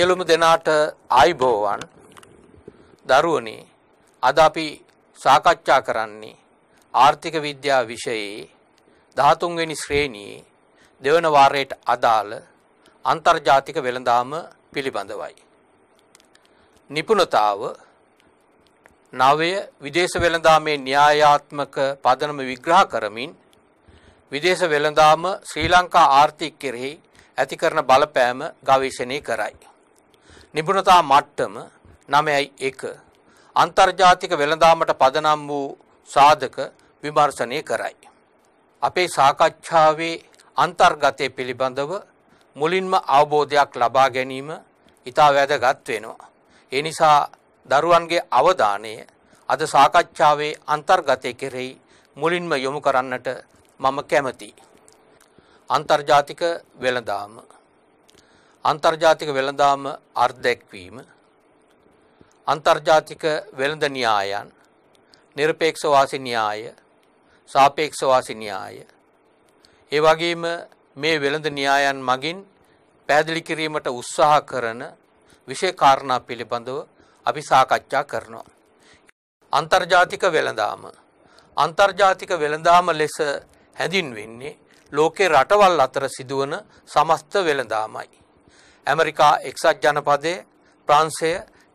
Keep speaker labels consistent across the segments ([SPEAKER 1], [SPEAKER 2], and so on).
[SPEAKER 1] සියලුම දෙනාට ආයිබෝවන් දරුවනි අද අපි සාකච්ඡා කරන්නේ ආර්ථික විද්‍යාව විෂයේ 13 වෙනි ශ්‍රේණියේ දෙවන වාරයට අදාළ අන්තර්ජාතික වෙළඳාම පිළිබඳවයි. නිපුණතාව නවය විදේශ වෙළඳාමේ න්‍යායාත්මක පදනම විග්‍රහ කරමින් විදේශ වෙළඳාම ශ්‍රී ලංකා ආර්ථික කෙරෙහි ඇති කරන බලපෑම ගවේෂණය කරයි. නිපුණතා මට්ටම 9.1 අන්තර්ජාතික වෙළඳාමට පදනම් වූ සාධක විමර්ශනය කරයි. අපේ සාකච්ඡාවේ අන්තර්ගතය පිළිබඳව මුලින්ම අවබෝධයක් ලබා ගැනීම ඉතා වැදගත් වෙනවා. ඒ නිසා දරුවන්ගේ අවධානය අද සාකච්ඡාවේ අන්තර්ගතය කෙරෙහි මුලින්ම යොමු කරන්නට මම කැමතියි. අන්තර්ජාතික වෙළඳාම අන්තර්ජාතික වෙළඳාම අර්ධැක්වීම අන්තර්ජාතික වෙළඳ න්‍යායන් নিরপেක්ෂ වාසි න්‍යාය සාපේක්ෂ වාසි න්‍යාය ඒ වගේම මේ වෙළඳ න්‍යායන් මගින් පැහැදිලි කිරීමට උත්සාහ කරන විශේෂ කාරණා පිළිබඳව අපි සාකච්ඡා කරනවා අන්තර්ජාතික වෙළඳාම අන්තර්ජාතික වෙළඳාම ලෙස හැඳින්වෙන්නේ ලෝකේ රටවල් අතර සිදුවන සමස්ත වෙළඳාමයි ඇමරිකා එක්සත් ජනපදයේ ප්‍රාන්සය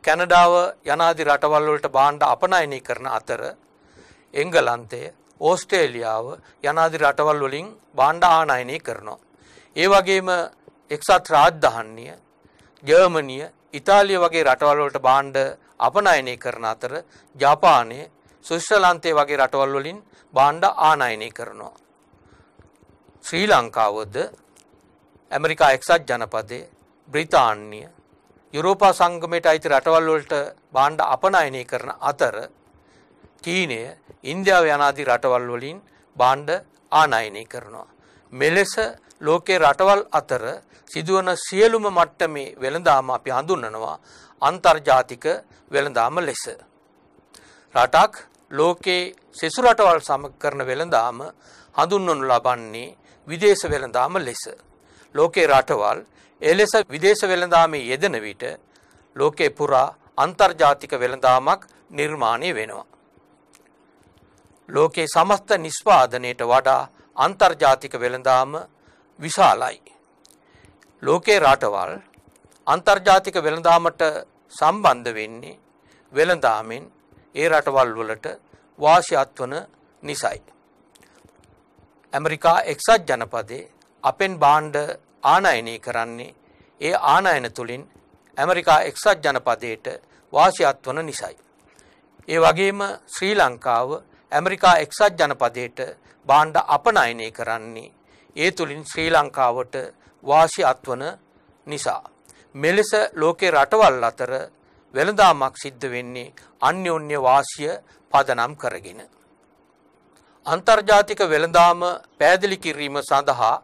[SPEAKER 1] කැනඩාව යනාදි රටවල් වලට භාණ්ඩ අපනයනය කරන අතර එංගලන්තය ඕස්ට්‍රේලියාව යනාදි රටවල් වලින් භාණ්ඩ ආනයනය කරනවා. ඒ වගේම එක්සත් රාජධානිය ජර්මනිය ඉතාලිය වගේ රටවල් වලට භාණ්ඩ අපනයනය කරන අතර ජපානය සුවිස්ත්‍රලන්තය වගේ රටවල් වලින් භාණ්ඩ ආනයනය කරනවා. ශ්‍රී ලංකාවද ඇමරිකා එක්සත් ජනපදයේ බ්‍රිතාන්‍ය යුරෝපා සංගමයට අයිති රටවල් වලට භාණ්ඩ අපනයනය කරන අතර චීනය ඉන්දියාව යනාදී රටවල් වලින් භාණ්ඩ ආනයනය කරනවා. මෙලෙස ලෝකේ රටවල් අතර සිදුවන සියලුම මට්ටමේ වෙළඳාම අපි හඳුන්වනවා අන්තර්ජාතික වෙළඳාම ලෙස. රටක් ලෝකේ සෙසු රටවල් සමග කරන වෙළඳාම හඳුන්වනු ලබන්නේ විදේශ වෙළඳාම ලෙස. ලෝකේ රටවල් එලෙස විදේශ වෙළඳාමේ යෙදෙන විට ලෝකේ පුරා අන්තර්ජාතික වෙළඳාමක් නිර්මාණය වෙනවා. ලෝකේ සමස්ත නිෂ්පාදනයට වඩා අන්තර්ජාතික වෙළඳාම විශාලයි. ලෝකේ රටවල් අන්තර්ජාතික වෙළඳාමට සම්බන්ධ වෙන්නේ වෙළඳාමෙන් ඒ රටවල් වලට වාසියත් වන නිසයි. ඇමරිකා එක්සත් ජනපදයේ අපෙන් භාණ්ඩ ආනයනය කරන්නේ ඒ ආනයන තුළින් ඇමරිකා එක්සත් ජනපදයට වාසියත් වන නිසයි. ඒ වගේම ශ්‍රී ලංකාව ඇමරිකා එක්සත් ජනපදයට බාණ්ඩ අපනයනය කරන්නේ ඒ තුළින් ශ්‍රී ලංකාවට වාසි අත්වන නිසා. මෙලෙස ලෝකේ රටවල් අතර වෙළඳාමක් සිද්ධ වෙන්නේ අන්‍යෝන්‍ය වාසිය පදනම් කරගෙන. අන්තර්ජාතික වෙළඳාම පැහැදිලි කිරීම සඳහා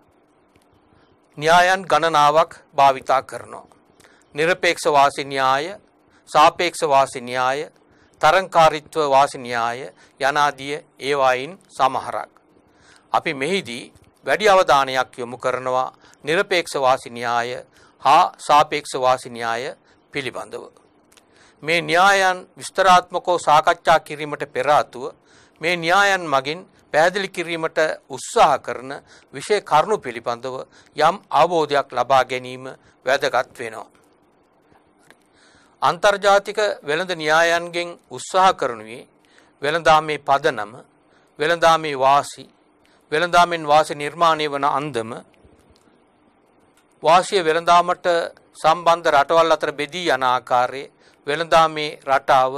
[SPEAKER 1] න්‍යායන් ගණනාවක් භාවිතා කරනවා. নিরপেක්ෂ වාසි න්‍යාය, සාපේක්ෂ වාසි න්‍යාය, තරංකාරීත්ව වාසි න්‍යාය යනාදී ඒවායින් සමහරක්. අපි මෙහිදී වැඩි අවධානයක් යොමු කරනවා নিরপেক্ষ වාසි න්‍යාය හා සාපේක්ෂ වාසි න්‍යාය පිළිබඳව. මේ න්‍යායන් විස්තරාත්මකව සාකච්ඡා කිරීමට පෙර මේ න්‍යායන් මගින් පැහැදිලි කිරීමට උත්සාහ කරන විශේෂ කරුණු පිළිබඳව යම් අවබෝධයක් ලබා ගැනීම වැදගත් වෙනවා. අන්තර්ජාතික වෙළඳ න්‍යායන්ගෙන් උත්සාහ කරනුයේ වෙළඳාමේ පදනම, වෙළඳාමේ වාසි, වෙළඳාමෙන් වාසි නිර්මාණය වන අන්දම, වාසිය වෙළඳාමට සම්බන්ධ රටවල් අතර බෙදී යන ආකාරයේ වෙළඳාමේ රටාව,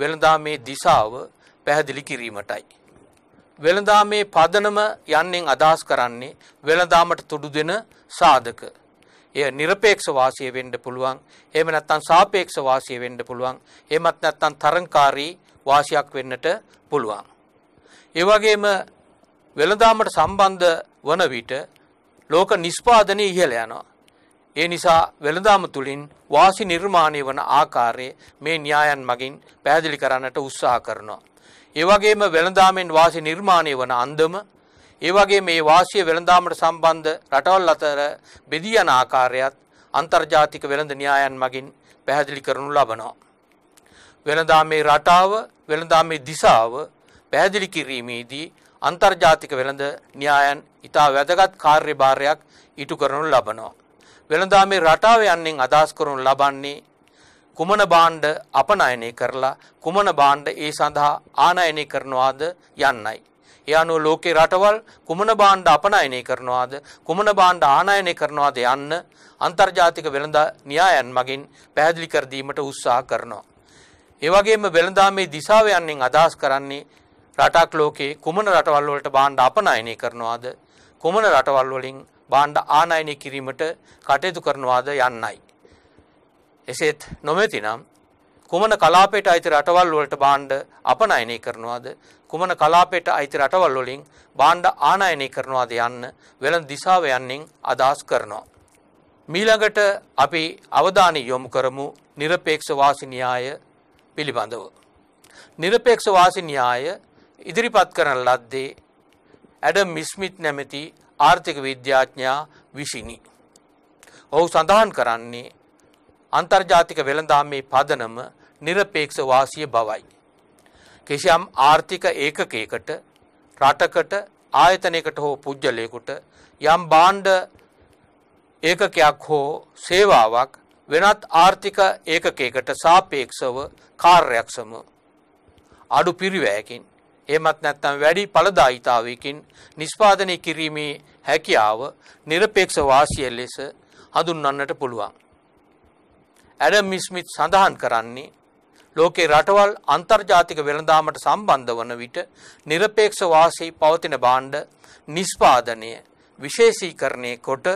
[SPEAKER 1] වෙළඳාමේ දිශාව පැහැදිලි කිරීමටයි. වෙළඳාමේ පදනම යන්නෙන් අදහස් කරන්නේ වෙළඳාමට තුඩු දෙන සාධක. එය নিরপেক্ষ වාසිය වෙන්න පුළුවන්. එහෙම නැත්නම් සාපේක්ෂ වාසිය වෙන්න පුළුවන්. එහෙමත් නැත්නම් තරංකාරී වාසියක් වෙන්නට පුළුවන්. ඒ වගේම වෙළඳාමට සම්බන්ධ වන විට ලෝක නිෂ්පාදනය ඉහළ යනවා. ඒ නිසා වෙළඳාම තුලින් වාසි නිර්මාණය වන ආකාරය මේ න්‍යායන් මගින් පැහැදිලි කරන්නට උත්සාහ කරනවා. ඒවගේම වෙළඳාමෙන් වාසි නිර්මාණය වන අන්දම ඒවගේ මේ වාසිය වෙළඳාමට සම්බන්ධ රටවල් අතර බෙදී යන ආකාරයත් අන්තර්ජාතික වෙළඳ න්‍යායන් මගින් පැහැදිලි කරනු ලබනවා. වෙළඳාමේ රටාව වෙළඳාමේ දිසාව පැහැදිලි කිරීමේදී අන්තර්ජාතික වෙළඳ න්‍යායන් ඉතා වැදගත් කාර්යභාරයක් ඉටු කරනු ලබනවා. වෙළඳාමේ රටාව යන්නෙන් අදහස් කරනු ලබන්නේ කුමන බාණ්ඩ අපනයනය කරලා කුමන බාණ්ඩ ඒ සඳහා ආනයනය කරනවාද යන්නයි. ඒ අනුව ලෝකේ රටවල් කුමන බාණ්ඩ අපනයනය කරනවාද කුමන බාණ්ඩ ආනයනය කරනවාද යන්න අන්තර්ජාතික වෙළඳ න්‍යායන් මගින් පැහැදිලි කර දීමට උත්සාහ කරනවා. ඒ වගේම වෙළඳාමේ දිශාව යන්නෙන් අදහස් කරන්නේ රටක් ලෝකේ කුමන රටවල් වලට බාණ්ඩ අපනයනය කරනවාද කුමන රටවල් වලින් බාණ්ඩ ආනයනය කිරීමට කටයුතු කරනවාද යන්නයි. එසේත් නොමැතිනම් කුමන කලාපයට අයිති රටවල් වලට බාණ්ඩ අපනයනය කරනවාද කුමන කලාපයට අයිති රටවල් වලින් බාණ්ඩ ආනයනය කරනවාද යන්න වෙළඳ දිශාව යන්නෙන් අදහස් කරනවා. මීළඟට අපි අවධානය යොමු කරමු নিরপেক্ষ වාසි න්‍යාය පිළිබඳව. নিরপেক্ষ වාසි න්‍යාය ඉදිරිපත් කරන ලද්දේ ඇඩම් මිස්මිත් නැමැති ආර්ථික විද්‍යාඥයා විසිනි. ඔහු සඳහන් කරන්නේ අන්තර්ජාතික වෙළඳාමේ පදනම নিরপেක්ෂ වාසිය බවයි. කිසියම් ආර්ථික ඒකකයකට රටකට ආයතනයකට හෝ පුජ්‍යලයකට යම් බාණ්ඩ ඒකකයක් හෝ සේවාවක් වෙනත් ආර්ථික ඒකකයකට සාපේක්ෂව කාර්යක්ෂම අඩු පිරිවැයකින් එමත් නැත්නම් වැඩි ඵලදායිතාවයකින් නිෂ්පාදනය කිරීමේ හැකියාව নিরপেক্ষ වාසිය ලෙස හඳුන්වන්නට පුළුවන්. ඇඩම් මිස්මිත් සඳහන් කරන්නේ ලෝකේ රටවල් අන්තර්ජාතික වෙළඳාමට සම්බන්ධ වන විට নিরপেক্ষ වාසී පවතින භාණ්ඩ නිෂ්පාදනය විශේෂීකරණය කොට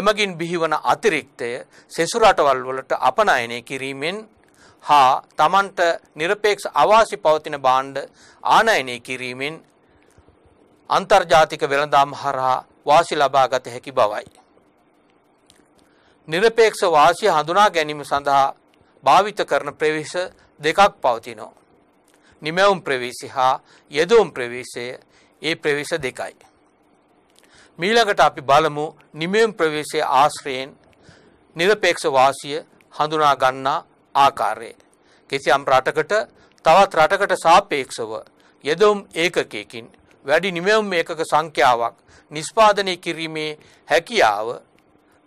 [SPEAKER 1] එමගින් බිහිවන අතිරික්තය සෙසු රටවල් වලට අපනයනය කිරීමෙන් හා Tamanට নিরপেক্ষ අවාසී පවතින භාණ්ඩ ආනයනය කිරීමෙන් අන්තර්ජාතික වෙළඳාම් හරහා වාසි ලබාගත හැකි බවයි නිරපේක්ෂ වාසිය හඳුනා ගැනීම සඳහා භාවිත කරන ප්‍රවේශ දෙකක් පවතිනවා. නිමැවුම් ප්‍රවේශය හා යෙදුම් ප්‍රවේශය ඒ ප්‍රවේශ දෙකයි. මීළඟට අපි බලමු නිමැවුම් ප්‍රවේශයේ ආශ්‍රයෙන් නිරපේක්ෂ වාසිය හඳුනා ගන්නා ආකාරය. කිසියම් රටකට තවත් රටකට සාපේක්ෂව යෙදුම් ඒකකයකින් වැඩි නිමැවුම් ඒකක සංඛ්‍යාවක් නිෂ්පාදනය කිරීමේ හැකියාව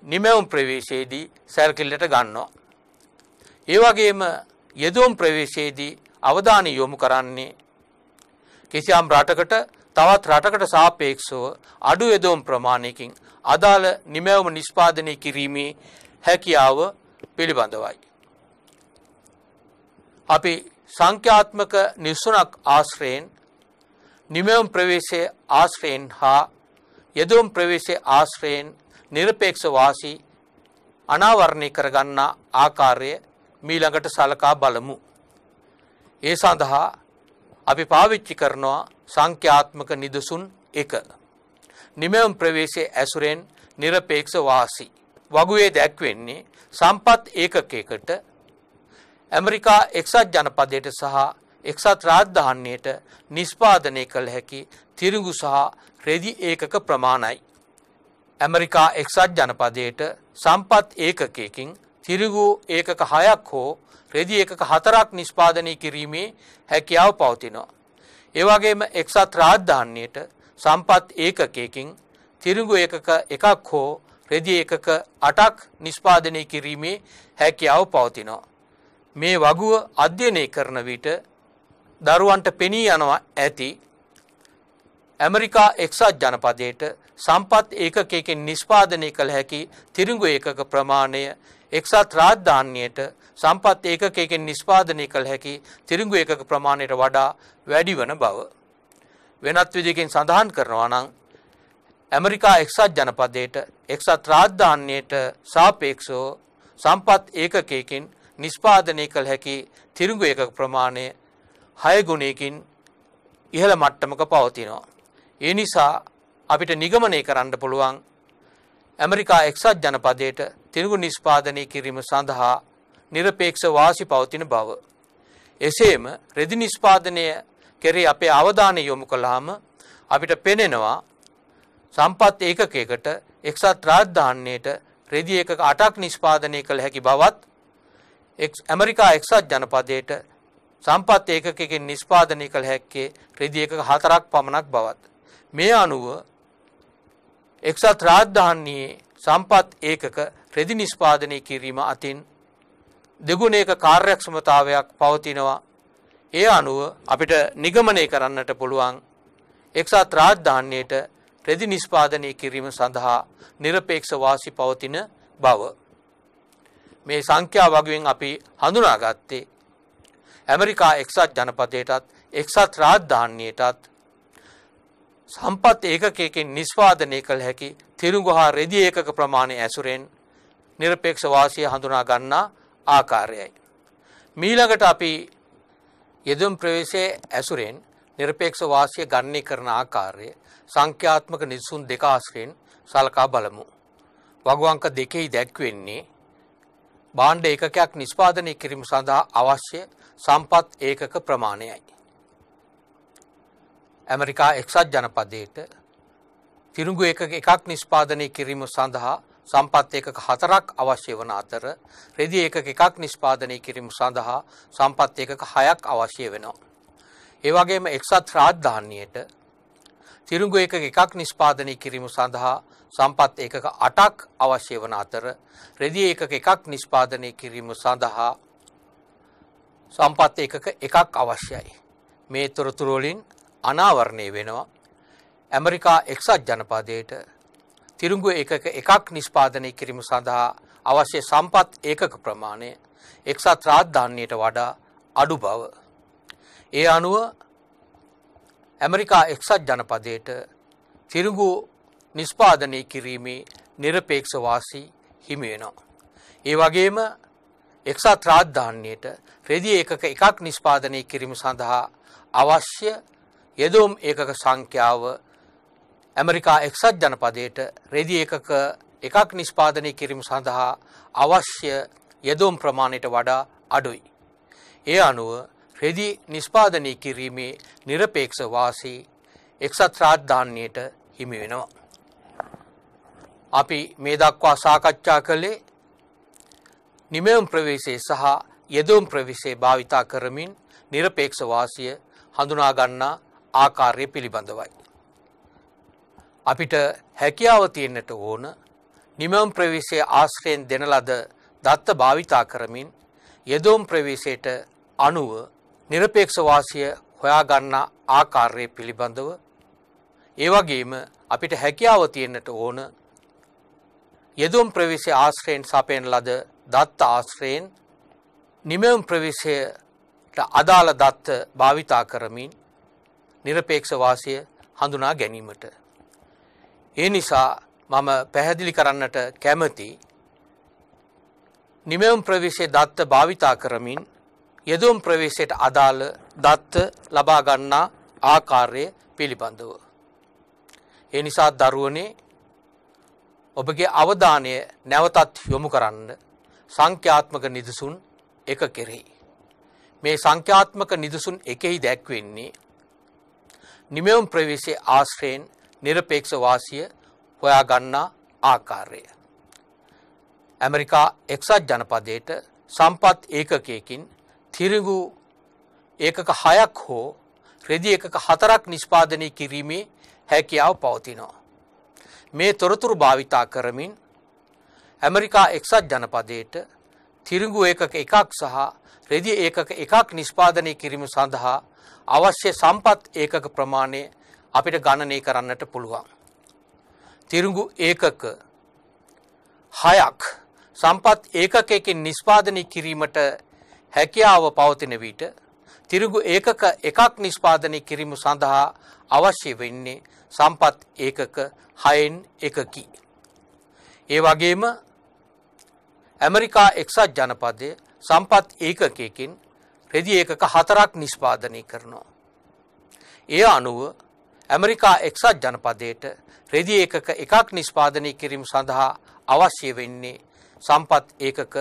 [SPEAKER 1] නිමැවුම් ප්‍රවේශයේදී සැරකිල්ලට ගන්නවා. ඒ වගේම යෙදුම් ප්‍රවේශයේදී අවධානය යොමු කරන්නේ කිසියම් රටකට තවත් රටකට සාපේක්ෂව අඩු යෙදුම් ප්‍රමාණයකින් අදාළ නිමැවුම නිෂ්පාදනය කිරීමේ හැකියාව පිළිබඳවයි. අපි සංඛ්‍යාත්මක නිස්සුනක් ආශ්‍රයෙන් නිමවම් ප්‍රවේශයේ ආශ්‍රයෙන් හා යෙදුම් ප්‍රවේශයේ ආශ්‍රයෙන් নিরপেක්ෂ වාසී අනාවරණය කරගන්නා ආකාරය මීළඟට සලකා බලමු. ඒ සඳහා අපි පාවිච්චි කරනවා සංඛ්‍යාත්මක නිදසුන් 1. නිමෙම් ප්‍රවේශයේ ඇසුරෙන් নিরপেক্ষ වාසී වගුවේ දැක්වෙන්නේ සම්පත් ඒකකයකට ඇමරිකා එක්සත් ජනපදයට සහ එක්සත් රාජධානියට නිෂ්පාදනය කළ හැකි තිරිඟු සහ රෙදි ඒකක ප්‍රමාණයි. ඇමරිකා එක්සත් ජනපදයට සම්පත් ඒකකයකින් තිරිගු ඒකක හයක් හෝ රෙදි එකක හතරක් නිෂ්පාදනය කිරීමේ හැකියාව පවතිනවා. ඒවගේම එක්සත් රාජධාන්‍යයට සම්පත් ඒකකයකින් තිරිගු ඒකක එකක් හෝ රෙදි එකක අටක් නිෂ්පාදනය කිරීමේ හැකියාව පවතිනවා. මේ වගුව අධ්‍යයනය කරන විට දරුවන්ට පෙනී යනවා ඇති ඇමරිකා එක්සත් ජනපදයට සම්පත් ඒකකයකින් නිෂ්පාදනය කළ හැකි තිරිඟු ඒකක ප්‍රමාණය එක්සත් රාජධාන්‍යයට සම්පත් ඒකකයකින් නිෂ්පාදනය කළ හැකි තිරිඟු ඒකක ප්‍රමාණයට වඩා වැඩි වන බව. වෙනත් විදිකින් සඳහන් කරනවා නම් ඇමරිකා එක්සත් ජනපදයට එක්සත් රාජධාන්‍යයට සාපේක්ෂව සම්පත් ඒකකයකින් නිෂ්පාදනය කළ හැකි තිරිඟු ඒකක ප්‍රමාණය හය ගුණයකින් ඉහළ මට්ටමක පවතිනවා. ඒ නිසා අපිට නිගමනය කරන්න පුළුවන් ඇමරිකා එක්සත් ජනපදයට තිරිගු නිෂ්පාදනය කිරීම සඳහා නිරපේක්ෂ වාසි පවතින බව. එසේම රෙදි නිෂ්පාදනය කෙරේ අපේ අවධානය යොමු කළාම අපිට පෙනෙනවා සම්පත් ඒකකයකට එක්සත් රාජධාන්‍යයට රෙදි එකක 8ක් නිෂ්පාදනය කළ හැකි බවත් ඇමරිකා එක්සත් ජනපදයට සම්පත් ඒකකයකින් නිෂ්පාදනය කළ හැක්කේ රෙදි එකක 4ක් පමණක් බවත් මේ අනුව එක්සත් රාජධානියේ සම්පත් ඒකක රෙදි නිෂ්පාදනය කිරීම අතින් දෙගුණයක කාර්යක්ෂමතාවයක් පවතිනවා. ඒ අනුව අපිට නිගමනය කරන්නට පුළුවන් එක්සත් රාජධාන්‍යයට රෙදි නිෂ්පාදනය කිරීම සඳහා නිරපේක්ෂ වාසි පවතින බව. මේ සංඛ්‍යා වගුවෙන් අපි හඳුනාගත්තේ ඇමරිකා එක්සත් ජනපදයටත් එක්සත් රාජධාන්‍යයටත් සම්පත් ඒකකයකින් නිස්වාදනය කළ හැකි තිරුඟු හා රෙදි ඒකක ප්‍රමාණය ඇසුරෙන් නිර්පේක්ෂ වාසිය හඳුනා ගන්නා ආකාරයයි. මීළඟට අපි යෙදුම් ප්‍රවේශයේ ඇසුරෙන් නිර්පේක්ෂ වාසිය ගණනය කරන ආකාරය සංඛ්‍යාත්මක නිසුන් දෙක ආශ්‍රයෙන් සලකා බලමු. වගු අංක දෙකෙහි දැක්වෙන්නේ භාණ්ඩ ඒකකයක් නිෂ්පාදනය කිරීම සඳහා අවශ්‍ය සම්පත් ඒකක ප්‍රමාණයයි. ඇමරිකා එක්සත් ජනපදයට තිරුගු එක එකක් නිෂ්පාදනය කිරීම සඳහා සම්පත් ඒකක හතරක් අවශ්‍ය වන අතර රෙදි ඒකක එකක් නිෂ්පාදනය කිරීම සඳහා සම්පත් ඒකක හයක් අවශ්‍ය වෙනවා. ඒ වගේම එක්සත් රාජධානියට තිරුඟු ඒකක එකක් නිෂ්පාදනය කිරීම සඳහා සම්පත් ඒකක 8ක් අවශ්‍ය වන අතර රෙදි ඒකක එකක් නිෂ්පාදනය කිරීම සඳහා සම්පත් ඒකක එකක් අවශ්‍යයි. මේ තොරතුරු වලින් අනාවරණය වෙනවා ඇමරිකා එක්සත් ජනපදයට තිරුංගු එකක එකක් නිෂ්පාදනය කිරීම සඳහා අවශ්‍ය සම්පත් ඒකක ප්‍රමාණය එක්සත් රාජධානියට වඩා අඩු බව. ඒ අනුව ඇමරිකා එක්සත් ජනපදයට තිරුගු නිෂ්පාදනය කිරීමේ නිරපේක්ෂවාසී හිමිවෙනවා. ඒ වගේම එක්සත් රාජධාන්‍යයට රෙදි එකක එකක් නිෂ්පාදනය කිරීම සඳහා අවශ්‍ය යෙදෝම් ඒකක සංඛ්‍යාව ඇමරිකා එක්සත් ජනපදයට රෙදි එකක එකක් නිෂ්පාදනය කිරීම සඳහා අවශ්‍ය යෙදෝම් ප්‍රමාණයට වඩා අඩුයි. ඒ අනුව රෙදි නිෂ්පාදනය කිරීමේ নিরপেক্ষ වාසී එක්සත් රාජධානියට හිමි වෙනවා. අපි මේ දක්වා සාකච්ඡා කළේ නිමෙම් ප්‍රවේශයේ සහ යෙදෝම් ප්‍රවේශයේ භාවිතා කරමින් নিরপেক্ষ වාසිය හඳුනා ගන්නා ආකාරය පිළිබඳවයි. අපිට හැකියාව තියෙන්නට ඕන නිමම් ප්‍රවේශයේ ආශ්‍රයෙන් දෙන ලද දත්ත භාවිතා කරමින් යෙදොම් ප්‍රවේශයට අනුව নিরপেক্ষ වාසිය හොයා ගන්නා ආකාරය පිළිබඳව ඒ වගේම අපිට හැකියාව තියෙන්නට ඕන යෙදුම් ප්‍රවේශයේ ආශ්‍රයෙන් සපයන ලද දත්ත ආශ්‍රයෙන් නිමම් ප්‍රවේශයට අදාළ දත්ත භාවිතා කරමින් নিরপේක්ෂ වාසිය හඳුනා ගැනීමට. ඒ නිසා මම පැහැදිලි කරන්නට කැමති නිමෙවුම් ප්‍රවේශයේ දත්ත භාවිතා කරමින් යෙදුම් ප්‍රවේශයට අදාළ දත්ත ලබා ගන්නා ආකාරය පිළිබඳව. ඒ නිසා දරුවනේ ඔබගේ අවධානය නැවතත් යොමු කරන්න සංඛ්‍යාත්මක නිදසුන් එක කෙරෙහි. මේ සංඛ්‍යාත්මක නිදසුන් එකෙහි දැක්වෙන්නේ නිමෙවුම් ප්‍රවේශයේ ආශ්‍රයෙන් নিরপেক্ষ වාසිය හොයා ගන්නා ආකාරය. ඇමරිකා එක්සත් ජනපදයට සම්පත් ඒකකයකින් තිරිඟු ඒකක 6ක් හෝ රෙදි එකක 4ක් නිෂ්පාදනය කිරීමේ හැකියාව පවතිනවා. මේ තොරතුරු භාවිතා කරමින් ඇමරිකා එක්සත් ජනපදයට තිරිඟු ඒකක එකක් සහ රෙදි ඒකක එකක් නිෂ්පාදනය කිරීම සඳහා අවශ්‍ය සම්පත් ඒකක ප්‍රමාණය අපිට ගණනය කරන්නට පුළුවන්. තිරුඟු ඒකක හයක් සම්පත් ඒකකයකින් නිස්පාදනය කිරීමට හැකියාව පවතින විට තිරුඟු ඒකක එකක් නිස්පාදනය කිරීම සඳහා අවශ්‍ය වෙන්නේ සම්පත් ඒකක හයෙන් එකකි. ඒ වගේම ඇමරිකා එක්සත් ජනපදය සම්පත් ඒකකයකින් රෙදි ඒකක හතරක් නිෂ්පාදනය කරනවා. ඒ අනුව ඇමරිකා එක්සත් ජනපදයට රෙදි ඒකක එකක් නිෂ්පාදනය කිරීම සඳහා අවශ්‍ය වෙන්නේ සම්පත් ඒකක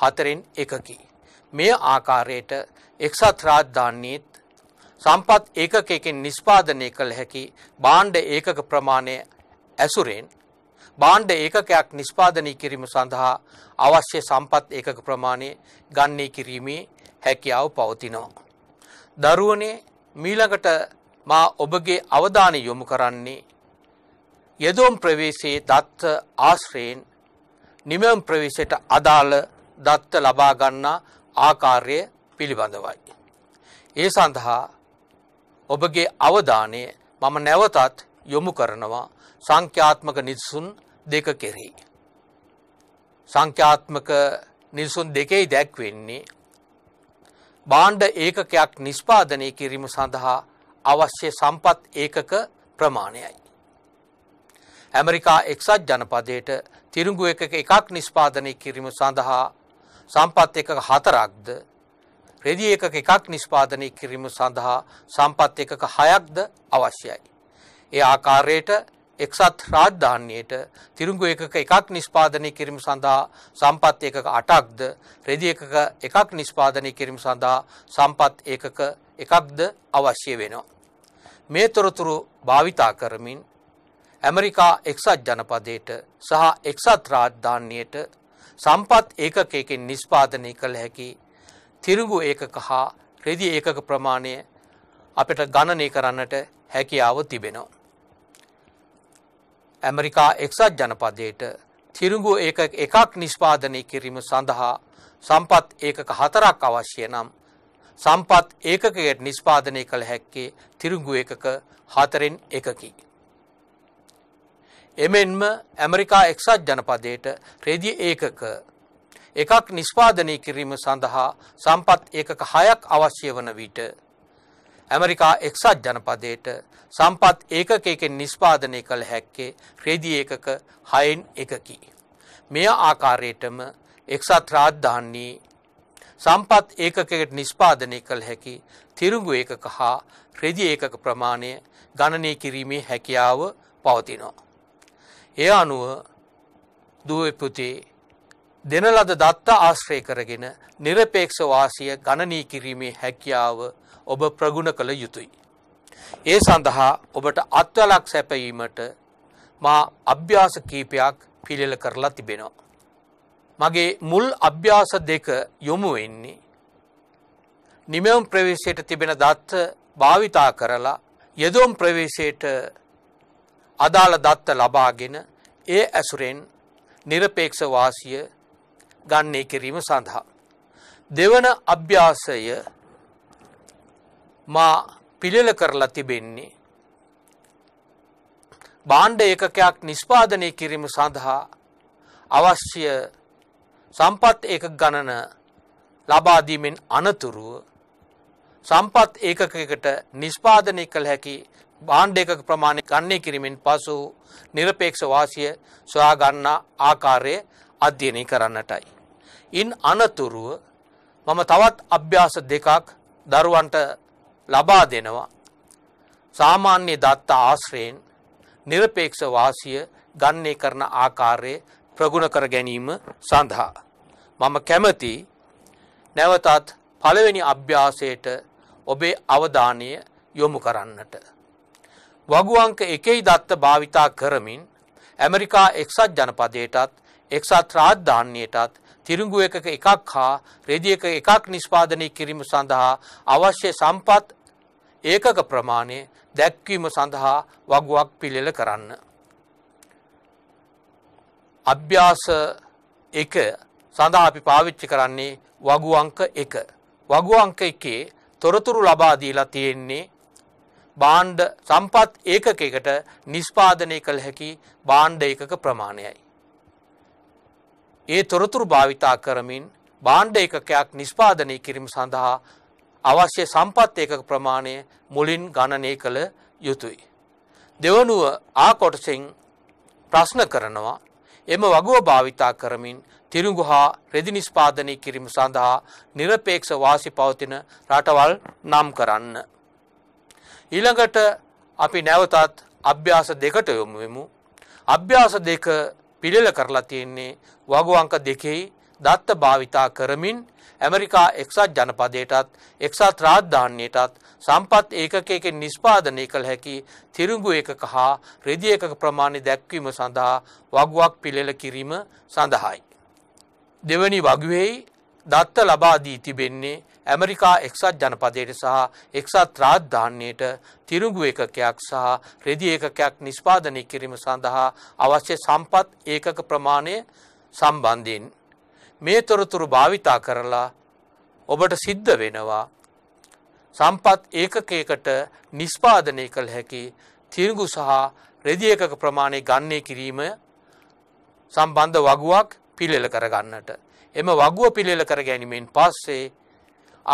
[SPEAKER 1] හතරෙන් එකකි. මේ ආකාරයට එක්සත් රාජධානියත් සම්පත් ඒකකයකින් නිෂ්පාදනය කළ හැකි බාණ්ඩ ඒකක ප්‍රමාණය ඇසුරෙන් බාණ්ඩ ඒකකයක් නිෂ්පාදනය කිරීම සඳහා අවශ්‍ය සම්පත් ඒකක ප්‍රමාණය ගන්නේ කිරීමේ හැකියාව පවතිනවා. දරුවනේ මීළඟට මා ඔබගේ අවධානය යොමු කරන්නේ යෙදෝම් ප්‍රවේශයේ දත්ත ආශ්‍රයෙන් නිමම් ප්‍රවේශයට අදාළ දත්ත ලබා ගන්නා ආකාරය පිළිබඳවයි. ඒ සඳහා ඔබගේ අවධානය මම නැවතත් යොමු කරනවා සංඛ්‍යාත්මක නිසුන් දෙක කෙරෙහි. සංඛ්‍යාත්මක නිසුන් දෙකේ දැක්වෙන්නේ බාණ්ඩ ඒකකයක් නිෂ්පාදනය කිරීම සඳහා අවශ්‍ය සම්පත් ඒකක ප්‍රමාණයයි. ඇමරිකා එක්සත් ජනපදයට තිරුගු එකක එකක් නිෂ්පාදනය කිරීම සඳහා සම්පත් එකක හතරක්ද රෙදි එකක එකක් නිෂ්පාදනය කිරීම සඳහා සම්පත් එකක හයක්ද අවශ්‍යයි. ඒ ආකාරයට එක්සත් රාජධාන්‍යයට තිරුංගු එකක එකක් නිෂ්පාදනය කිරීම සඳහා සම්පත් ඒකක 8ක්ද රෙදි එකක එකක් නිෂ්පාදනය කිරීම සඳහා සම්පත් ඒකක එකක්ද අවශ්‍ය වෙනවා මේ තොරතුරු භාවිතා කරමින් ඇමරිකා එක්සත් ජනපදයට සහ එක්සත් රාජධාන්‍යයට සම්පත් ඒකකයකින් නිෂ්පාදනය කළ හැකි තිරුඟු ඒකක හා රෙදි ඒකක ප්‍රමාණය අපට ගණනය කරන්නට හැකියාව තිබෙනවා ඇමරිකා එක්සත් ජනපදයට තිරුඟු ඒක එකක් නිෂ්පාදනය කිරීම සඳහා සම්පත් ඒකක හතරක් අවශ්‍ය නම් සම්පත් ඒකකයට නිෂ්පාදනය කළ හැක්කේ තිරුඟු ඒකක හතරෙන් එකකි. එමෙන්ම ඇමරිකා එක්සත් ජනපදයට රෙදි ඒකක එකක් නිෂ්පාදනය කිරීම සඳහා සම්පත් ඒකක හයක් අවශ්‍ය වන විට ඇමරිකා එක්සත් ජනපදයට සම්පත් ඒකකයකෙන් නිස්පාදනය කළ හැක්කේ රෙදි ඒකක හයෙන් එකකි. මෙය ආකාරයටම එක්සත් රාජධානී සම්පත් ඒකකයට නිස්පාදනය කළ හැකි තිරුඟු ඒකක හා රෙදි ඒකක ප්‍රමාණය ගණනය කිරීමේ හැකියාව පවතිනවා. ඒ අනුව දුවපුතේ දෙන ලද දත්ත ආශ්‍රය කරගෙන নিরপেක්ෂ වාසිය ගණනය කිරීමේ හැකියාව ඔබ ප්‍රගුණ කළ යුතුය. ඒ සඳහා ඔබට අත්වලක් සැපයීමට මා අභ්‍යාස කීපයක් පිළිල කරලා තිබෙනවා. මගේ මුල් අභ්‍යාස දෙක යොමු වෙන්නේ. නිමවම් ප්‍රවේශයට තිබෙන දත්ත භාවිතා කරලා යෙදෝම් ප්‍රවේශයට අදාළ දත්ත ලබාගෙන ඒ ඇසුරෙන් නිරපේක්ෂ වාසිය ගන්නේ කිරීම සඳහා. දෙවන අභ්‍යාසය මා පිළිල කරලා තිබෙන්නේ. බාණ්ඩ ඒකකයක් නිෂ්පාදනය කිරීම සඳහා අවශ්‍ය සම්පත් ඒක ගණන ලබාදීමෙන් අනතුරුව සම්පත් ඒකකයකට නිෂ්පාදනය කළ හැකි බාණ්ඩ ඒකක ප්‍රමාණය ගණනය කිරීමෙන් පසු নিরপেක්ෂ වාසිය සොයා ගන්නා ආකාරය අධ්‍යයනය කරන්නටයි. ඉන් අනතුරුව මම තවත් අභ්‍යාස දෙකක් දරුවන්ට ලබා දෙනවා. සාමාන්‍ය දත්ත ආශ්‍රයෙන් නිරපේක්ෂ වාසිය ගන්නේ කරන ආකාරයේ ප්‍රගුණ කර ගැනීම සඳහා. මම කැමති නැවතත් පළවෙනි අභ්‍යාසයට ඔබේ අවධානය යොමු කරන්නට. වගුවංක එකයි දත්ත භාවිතා කරමින් ඇමරිකා එක්සත් ජනපදයටත් එක්සත් රාජධාන්‍යයටත් තිරිඟු එකක එකක් හා රෙදි එක එකක් නිෂ්පාදනය කිරීම සඳහා අවශ්‍ය සම්පත් ඒකක ප්‍රමාණය දැක්වීම සඳහා වගුවක් පිළිල කරන්න. අභ්‍යාස එක සඳහා අපි පාවිච්චි කරන්නේ වගු අංක එක. වගු අංක එකේ තොරතුරු ලබා දීලා තියෙන්නේ බාණ්ඩ සම්පත් ඒකකයකට නිෂ්පාදනය කළ හැකි බාණ්ඩ ඒකක ප්‍රමාණයයි. ඒ තොරතුරු භාවිතා කරමින් බාණ්ඩ එකකයක් නිෂ්පාදනය කිරීම සඳහා අවශ්‍ය සම්පත් ඒකක ප්‍රමාණය මුලින් ගණනය කළ යුතුයි. දෙවනුව ආකොටසිං ප්‍රශ්න කරනවා එම වගුව භාවිතා කරමින් තිරුගු හා රෙදි නිස්පාදනය කිරීම සඳහා නිරපේක්ෂ වාසි පවතින රටවල් නම් කරන්න. ඊළඟට අපි නැවතත් අභ්‍යාස දෙකට යොමුවෙමු. අභ්‍යාස දෙක පිළිල කරලා තියෙන්නේ වගුවංක දෙකෙහි දත්ත භාවිතා කරමින් ඇමරිකා එක්සත් ජනපදයටත් එක්සත් රාජධාන්‍යයටත් සම්පත් ඒකකයකින් නිෂ්පාදනය කළ හැකි තිරුඟු ඒකක හා රෙදි ඒකක ප්‍රමාණය දැක්වීම සඳහා වගුවක් පිළිල කිරීම සඳහායි. දෙවනි වගුවෙහි දත්ත ලබා දී තිබෙන්නේ ඇමරිකා එක්සත් ජනපදයට සහ එක්සත් රාජධාන්‍යයට තිරුගු ඒකකයක් සහ රෙදි ඒකකයක් නිෂ්පාදනය කිරීම සඳහා අවශ්‍ය සම්පත් ඒකක ප්‍රමාණය සම්බන්ධයෙන්. මේ තොරතුරු භාවිතා කරලා ඔබට සිද්ධ වෙනවා සම්පත් ඒකකයකට නිෂ්පාදනය කළ හැකි තිරගු සහ රෙදි ඒකක ප්‍රමාණය ගන්නේ කිරීම සම්බන්ධ වගුවක් පිළිල කරගන්නට. එම වගුව පිළිල කර ගැනීමෙන් පස්සේ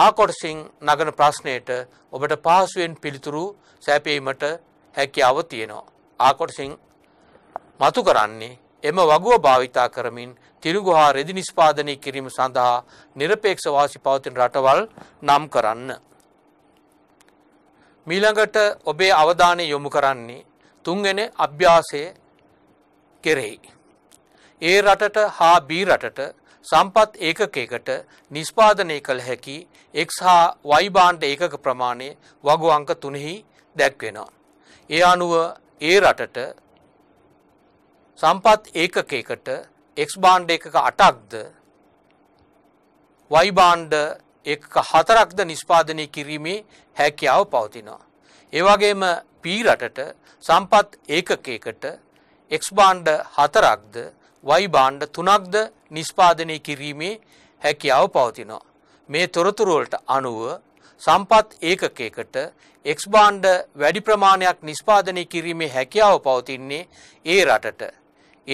[SPEAKER 1] ආකොටසින් නගන ප්‍රශ්නයට ඔබට පහසුවෙන් පිළිතුරු සැපීමට හැකියාව තියෙනවා. ආකොටසින් මතු කරන්නේ එම වගුව භාවිතා කරමින් තිරුගු හා රෙදි නිස්පාදනය කිරීම සඳහා නිරපේක්ෂ වාසි පවතින රටවල් නම් කරන්න. මීළඟට ඔබේ අවධානය යොමු කරන්නේ තුන්ගෙන අභ්‍යාසය කෙරෙහි. ඒ රටට හා බී රටට සම්පත් ඒකකයකට නිෂ්පාදනය කළ හැකි X හා Y භාණ්ඩ ඒකක ප්‍රමාණය වගු අංක 3හි දැක්වෙනවා. ඒ අනුව ඒ රටට සම්පත් ඒකකයකට X භාණ්ඩ ඒකක 8ක්ද Y භාණ්ඩ ඒකක 4ක්ද නිෂ්පාදනය කිරීමේ හැකියාව පවතිනවා. ඒ වගේම P රටට සම්පත් ඒකකයකට X භාණ්ඩ 4ක්ද වයි භාණ්ඩ තුනක්ද නිෂ්පාදනය කිරීමේ හැකියාව පවතිනවා. මේ තොරතුරුවලට අනුව සම්පත් ඒකකයකට එක්ස් භාණ්ඩ වැඩි ප්‍රමාණයක් නිෂ්පාදනය කිරීමේ හැකියාව පවතින්නේ ඒ රටට.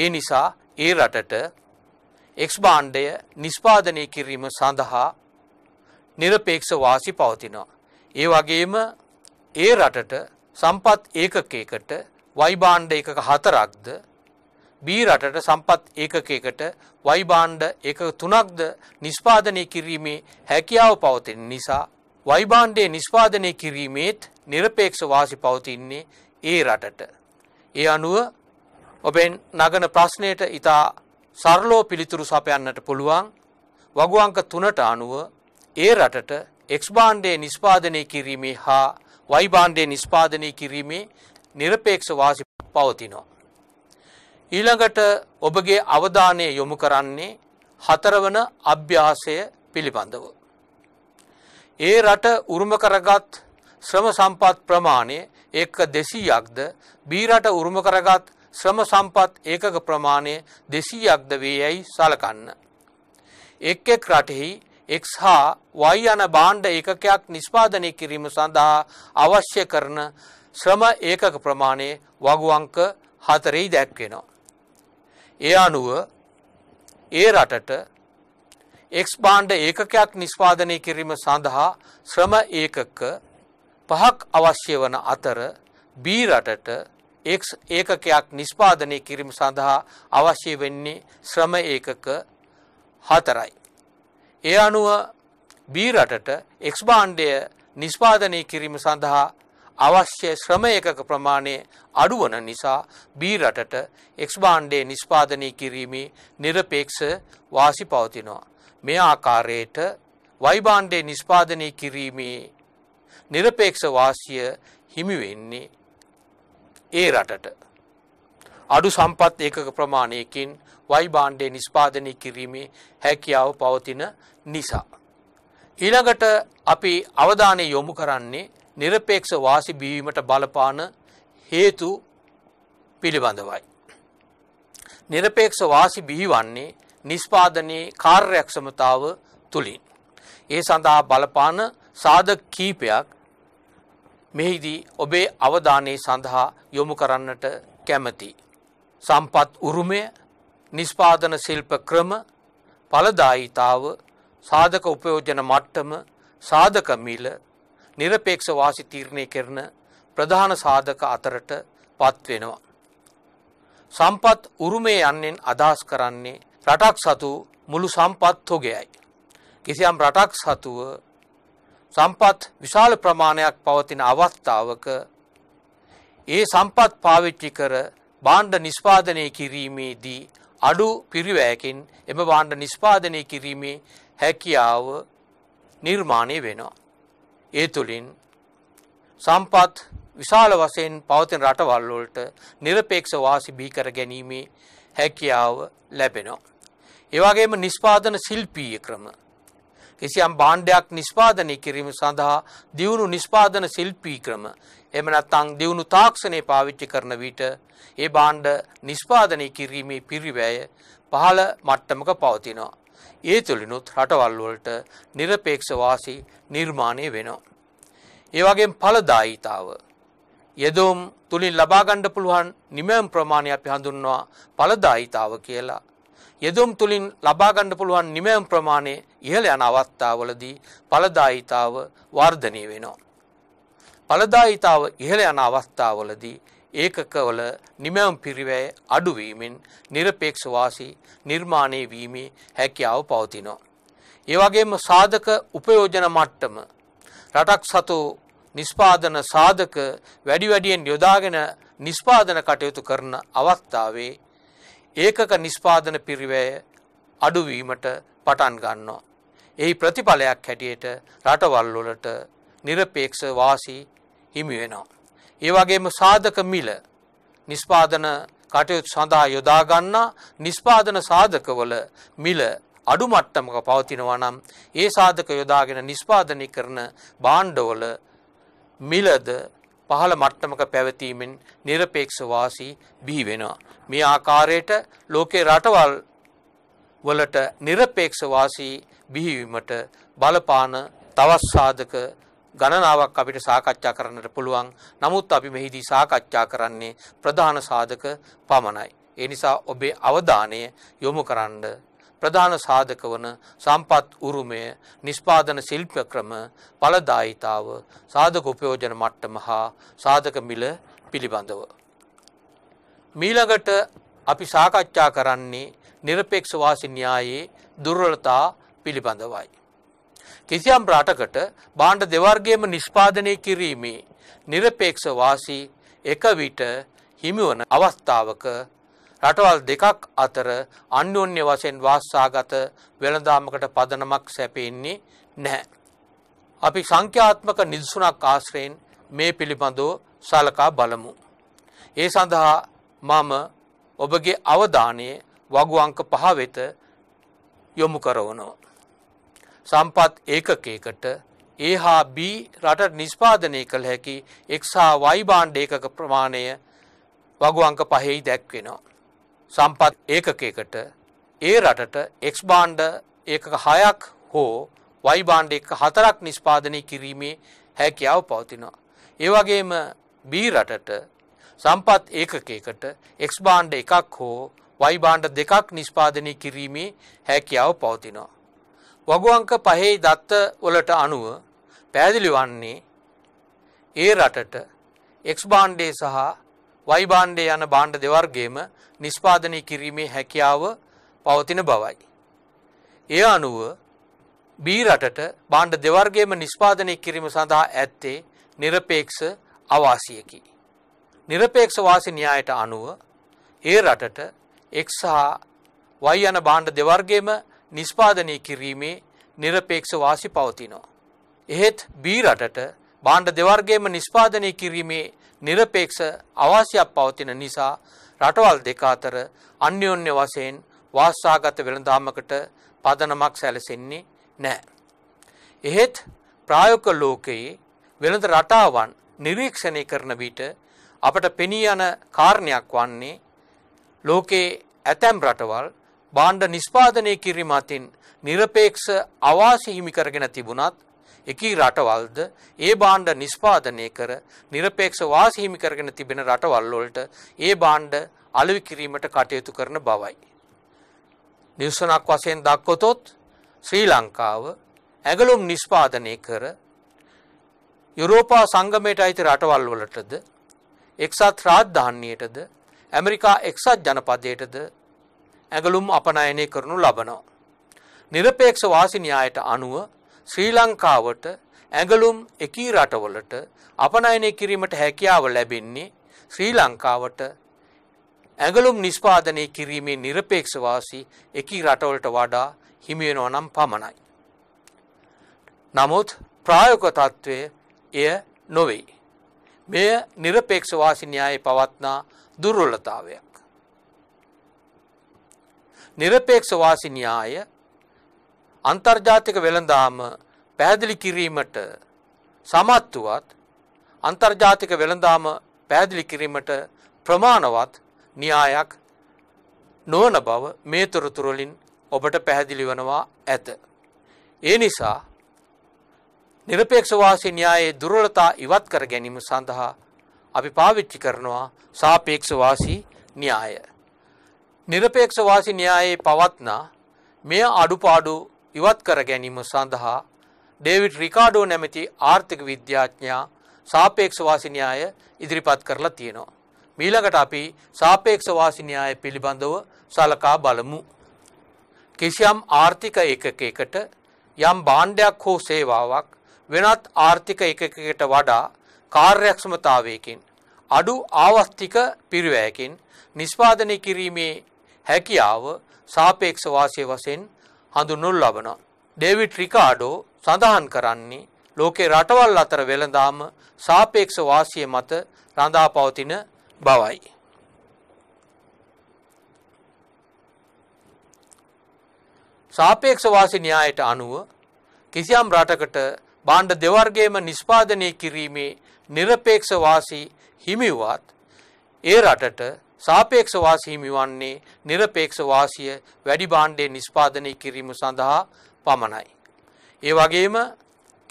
[SPEAKER 1] ඒ නිසා ඒ රටට එක්ස් භාණ්ඩය නිෂ්පාදනය කිරීම සඳහා නිරපේක්ෂ වාසි පවතිනවා. ඒ වගේම ඒ රටට සම්පත් ඒකකයකට වයිභාණ්ඩ එකක හතරක්ද බී රටට සම්පත් ඒකකයකට වයිබාණ්ඩ එක තුනක්ද නිෂ්පාදනය කිරීමේ හැකියාව පවතින නිසා වයිබාණ්ඩේ නිෂ්පාදනය කිරීමේත් නිරපේක්ෂ වාසි පවතින්නේ ඒ රටට. ඒ අනුව ඔබෙන් නගන ප්‍රශ්නයට ඉතා සරලෝ පිළිතුරු සපයන්නට පුළුවන් වගුවංක තුනට අනුව ඒ රටට එක්ස්බාණ්ඩේ නිෂ්පාදනය කිරීමේ හා වයිබාණ්ඩේ නිෂ්පාදනය කිරීමේ නිරපේක්ෂ වාසි පවතිනවා. ඊළඟට ඔබගේ අවධානය යොමු කරන්නේ හතරවන අභ්‍යාසය පිළිබඳව. ඒ රට උරුම කරගත් ශ්‍රම සම්පත් ප්‍රමාණය ඒක දෙසීයක්ද බී රට උරුම කරගත් ශ්‍රම සම්පත් ඒකක ප්‍රමාණය දෙසීයක්ද වේ යැයි සලකන්න. එක් එක් රටෙහි එක්ස් හා වයි යන බාණ්ඩ ඒකකයක් නිස්පාදනය කිරීම සඳහා අවශ්‍ය කරන ශ්‍රම ඒකක ප්‍රමාණය වගුවංක හතරෙහි දැක්වෙනවා. ඒ අනුව ඒ රටට එක්ස් බාණ්ඩ ඒකකයක් නිස්පාදනය කිරීම සඳහා ශ්‍රම ඒකක පහක් අවශ්‍ය වන අතර බී රටට එක්ස් ඒකකයක් නිස්පාදනය කිරීම සඳහා අවශ්‍ය වෙන්නේ ශ්‍රම ඒකක හතරයි. ඒ අනුව බී රටට එක්ස් බාණ්ඩය නිස්පාදනය කිරීම සඳහා අවශ්‍ය ශ්‍රමයකක ප්‍රමාණය අඩුවන නිසා බීරටට එක්ස්බාන්්ඩේ නිස්පාදනය කිරීමේ නිරපේක්ෂ වාසි පවතිනවා. මේ ආකාරයට වයිබාන්්ඩේ නිස්පාදනය කිරීමේ නිරපේක්ෂ වාසිය හිමිවෙන්නේ ඒ රටට. අඩු සම්පත් ඒකක ප්‍රමාණයකින් වයිබාන්්ඩේ නිස්පාදනය කිරීමේ හැකියාව පවතින නිසා. ඊළඟට අපි අවධානය යොමු කරන්නේ নিরপেක්ෂ වාසි බීමට බලපාන හේතු පිළිබඳවයි. නිරපේක්ෂ වාසි බිහිවන්නේ නිෂ්පාදනයේ කාර්යක්ෂමතාව තුළින්. ඒ සඳහා බලපාන සාධක කීපයක් මෙහිදී ඔබේ අවධානය සඳහා යොමු කරන්නට කැමති. සම්පත් උරුමය, නිෂ්පාදන ශිල්ප ක්‍රම, ඵලදායිතාව, සාධක උපයෝජන මට්ටම, සාධක මිල, নিরপේක්ෂ වාසි තීරණය කරන ප්‍රධාන සාධක අතරට පත් වෙනවා. සම්පත් උරුමේ යන්නෙන් අදහස් කරන්නේ රටක් සතු මුළු සම්පත් හොගයයි. කිසියම් රටක් සතුව සම්පත් විශාල ප්‍රමාණයක් පවතින අවස්ථාවක ඒ සම්පත් පාවිච්චි කර බාණ්ඩ නිෂ්පාදනය කිරීමේදී අඩු පිරිවෑකින් එම බාණ්ඩ නිෂ්පාදනය කිරීමේ හැකියාව නිර්මාණය වෙනවා. ඒ තුළින් සම්පත් විශාල වශයෙන් පවතින රටවල් වලට নিরপেক্ষ වාසි බීකර ගැනීමේ හැකියාව ලැබෙනවා. ඒ වගේම නිෂ්පාදන ශිල්පීය ක්‍රම කිසියම් භාණ්ඩයක් නිෂ්පාදනය කිරීම සඳහා දියුණු නිෂ්පාදන ශිල්පී ක්‍රම එහෙම නැත්නම් දියුණු තාක්ෂණය පාවිච්චි කරන විට ඒ භාණ්ඩ නිෂ්පාදනය කිරීමේ පිරිවැය පහළ මට්ටමක පවතිනවා. ඒ තුළිනුත් රටවල්වලට නිරපේක්ෂවාසි නිර්මාණය වෙනවා. ඒවගේ පලදායිතාව. යෙදුම් තුළින් ලබාගණ්ඩ පුළුවන් නිමම් ප්‍රමාණය අපි හඳුන්වා පලදායිතාව කියලා. යෙදුම් තුළින් ලබාගණ්ඩ පුළුවන් නිමම් ප්‍රමාණය ඉහළ යන අවස්ථාවලදී පලදායිතාව වර්ධනය වෙනවා. පලදායිතාව ඉහළ යන අවස්ථාවලදී ඒකකවල නිමැවුම් පිරිවැය අඩුවීමෙන් নিরপেක්ෂ වාසි නිර්මාණය වීමේ හැකියාව පවතිනවා. ඒ වගේම සාධක උපයෝජන මට්ටම රටක් සතු නිෂ්පාදන සාධක වැඩි වැඩියෙන් යොදාගෙන නිෂ්පාදන කටයුතු කරන අවස්ථාවේ ඒකක නිෂ්පාදන පිරිවැය අඩුවීමට පටන් ගන්නවා. එහි ප්‍රතිඵලයක් හැටියට රටවල් වලට নিরপেক্ষ වාසි හිමි වෙනවා. ඒ වගේම සාධක මිල නිස්පාදන කටයුතු සඳහා යොදා ගන්නා නිස්පාදන සාධකවල මිල අඩු මට්ටමක පවතිනවා නම් ඒ සාධක යොදාගෙන නිස්පාදනය කරන භාණ්ඩවල මිලද පහළ මට්ටමක පැවතීමෙන් নিরপেක්ෂ වාසී බිහි වෙනවා. මේ ආකාරයට ලෝකේ රටවල් වලට নিরপেක්ෂ වාසී බිහිවීමට බලපාන තවත් සාධක ගණනාවක් අපිට සාකච්ඡා කරන්නට පුළුවන්. නමුත් අපි මෙහිදී සාකච්ඡා කරන්නේ ප්‍රධාන සාධක පමණයි. ඒ නිසා ඔබේ අවධානය යොමු කරන්න ප්‍රධාන සාධක වන සම්පත් උරුමය, නිෂ්පාදන ශිල්ප ක්‍රම, ඵලදායිතාව, සාධක උපයෝජන මට්ටම හා සාධක මිල පිළිබඳව. මීළඟට අපි සාකච්ඡා කරන්නේ নিরপেক্ষ වාසි න්‍යායයේ දුර්වලතා පිළිබඳවයි. කිසියම් රටකට බාණ්ඩ දෙවර්ගයේම නිෂ්පාදනය කිරීමේ নিরপেক্ষ වාසී එක විට හිමිවන අවස්ථාවක රටවල් දෙකක් අතර අන්‍යෝන්‍ය වශයෙන් වාස්සාගත වෙළඳාමකට පදනමක් සැපෙන්නේ නැහැ. අපි සංඛ්‍යාත්මක නිදසුනක් ආශ්‍රයෙන් මේ පිළිබඳව සලකා බලමු. ඒ සඳහා මම ඔබගේ අවධානය වගු අංක 5 වෙත යොමු කරනවා. සම්පත් ඒකකයකට ඒ හා B රටට නිෂ්පාදනය කළ හැකි X හා Y බාණ්ඩ ඒකක ප්‍රමාණය වගු අංක පහෙහි දැක්වෙනවා. සම්පත් ඒකකයකට ඒ රටට X බාණ්ඩ ඒකක 6ක් හෝ Y බාණ්ඩ ඒකක 4ක් නිෂ්පාදනය කිරීමේ හැකියාව පවතිනවා. ඒ වගේම B රටට සම්පත් ඒකකයකට X බාණ්ඩ එකක් හෝ Y බාණ්ඩ දෙකක් නිෂ්පාදනය කිරීමේ හැකියාව පවතිනවා. වගු අංක පහේ දත්ත වලට අනුව පැහැදිලි වන්නේ ඒ රටට එක්ස් බාණ්ඩේ සහ වයි බාණ්ඩේ යන බාණ්ඩ දෙවර්ගයේම නිෂ්පාදනය කිරීමේ හැකියාව පවතින බවයි. ඒ අනුව බී රටට බාණ්ඩ දෙවර්ගයේම නිෂ්පාදනය කිරීම සඳහා ඇත්තේ নিরপেক্ষ අවාසියකි. নিরপেক্ষ වාසි න්‍යායට අනුව ඒ රටට එක්ස් සහ වයි යන බාණ්ඩ දෙවර්ගයේම නිෂ්පාදනය කිරීමේ নিরপেක්ෂ වාසි පවතිනවා. එහෙත් බී රටට භාණ්ඩ දෙවර්ගයේම නිෂ්පාදනය කිරීමේ নিরপেක්ෂ අවාසියක් පවතින නිසා රටවල් දෙක අතර අන්‍යෝන්‍ය වශයෙන් වාස්සාගත වෙළඳාමකට පදනමක් සැලසෙන්නේ නැහැ. එහෙත් ප්‍රායෝගික ලෝකයේ වෙළඳ රටාවන් නිරීක්ෂණය කරන විට අපට පෙනී යන කාරණයක් වන්නේ ලෝකයේ ඇතැම් රටවල් බාණ්ඩ නිෂ්පාදනය කිරීම අතින් নিরপেক্ষ අවාසි හිමි කරගෙන තිබුණත් එකී රටවල්ද ඒ බාණ්ඩ නිෂ්පාදනය කර নিরপেক্ষ වාසි හිමි කරගෙන තිබෙන රටවල් වලට ඒ බාණ්ඩ අලෙවි කිරීමට කටයුතු කරන බවයි. නිවසනක් වශයෙන් දක්වතොත් ශ්‍රී ලංකාව ඇගලුම් නිෂ්පාදනය කර යුරෝපා සංගමයට අයිති රටවල් වලටද එක්සත් රාජධානියටද ඇමරිකා එක්සත් ජනපදයටද ඇඟලුම් අපනයනය කරනු ලබනවා. නිරපේක්ෂ වාසි න්‍යායට අනුව ශ්‍රී ලංකාවට ඇඟලුම් එකී රටවලට අපනයනය කිරීමට හැකියාව ලැබෙන්නේ ශ්‍රී ලංකාවට ඇඟලුම් නිෂ්පාදනය කිරීමේ නිරපේක්ෂ වාසි එකී රටවලට වඩා හිමි වෙනවා නම් පමණයි. නමුත් ප්‍රායෝගික తත්වයේ එය නොවේ. මෙය নিরপেক্ষ වාසි න්‍යායේ පවත්නා දුර්වලතාවයක්. নিরপේක්ෂ වාසි න්‍යාය අන්තර්ජාතික වෙළඳාම පැහැදිලි කිරීමට සමත් වුවත් අන්තර්ජාතික වෙළඳාම පැහැදිලි කිරීමට ප්‍රමාණවත් න්‍යායක් නොවන බව මේ තොරතුරු වලින් ඔබට පැහැදිලි වෙනවා ඇත. ඒ නිසා নিরপেক্ষ වාසී න්‍යායයේ දුර්වලතා ඉවත් කර ගැනීම සඳහා අපි පාවිච්චි කරනවා සාපේක්ෂ වාසී න්‍යාය. නිරපේක්ෂ වාසි න්‍යායේ පවත්නා මෙය අඩුපාඩු ඉවත් කර ගැනීම සඳහා ඩේවිඩ් රිකාඩෝ නැමැති ආර්ථික විද්‍යාඥයා සාපේක්ෂ වාසි න්‍යාය ඉදිරිපත් කරලා තියෙනවා. මීළඟට අපි සාපේක්ෂ වාසි න්‍යාය පිළිබඳව සලකා බලමු. කිසියම් ආර්ථික ඒකකයකට යම් භාණ්ඩයක් හෝ සේවාවක් වෙනත් ආර්ථික ඒකකයකට වඩා කාර්යක්ෂමතාවයකින් අඩු ආවස්තික පිරිවැයකින් නිෂ්පාදනය කිරීමේ හැකියාව සාපේක්ෂ වාසිය වශයෙන් හඳුන්වනු ලබනවා. ඩේවිඩ් රිකාඩෝ සඳහන් කරන්නේ ලෝකේ රටවල් අතර වෙළඳාම සාපේක්ෂ වාසිය මත රඳා පවතින බවයි. සාපේක්ෂ වාසි න්‍යායට අනුව කිසියම් රටකට භාණ්ඩ දෙවර්ගයේම නිෂ්පාදනය කිරීමේ নিরপেক্ষ වාසි හිමි වුවත් ඒ රටට සාපේක්ෂ වාසී මිවන්නේ নিরপেක්ෂ වාසිය වැඩි භාණ්ඩයෙන් නිෂ්පාදනය කිරීම සඳහා පමණයි. ඒ වගේම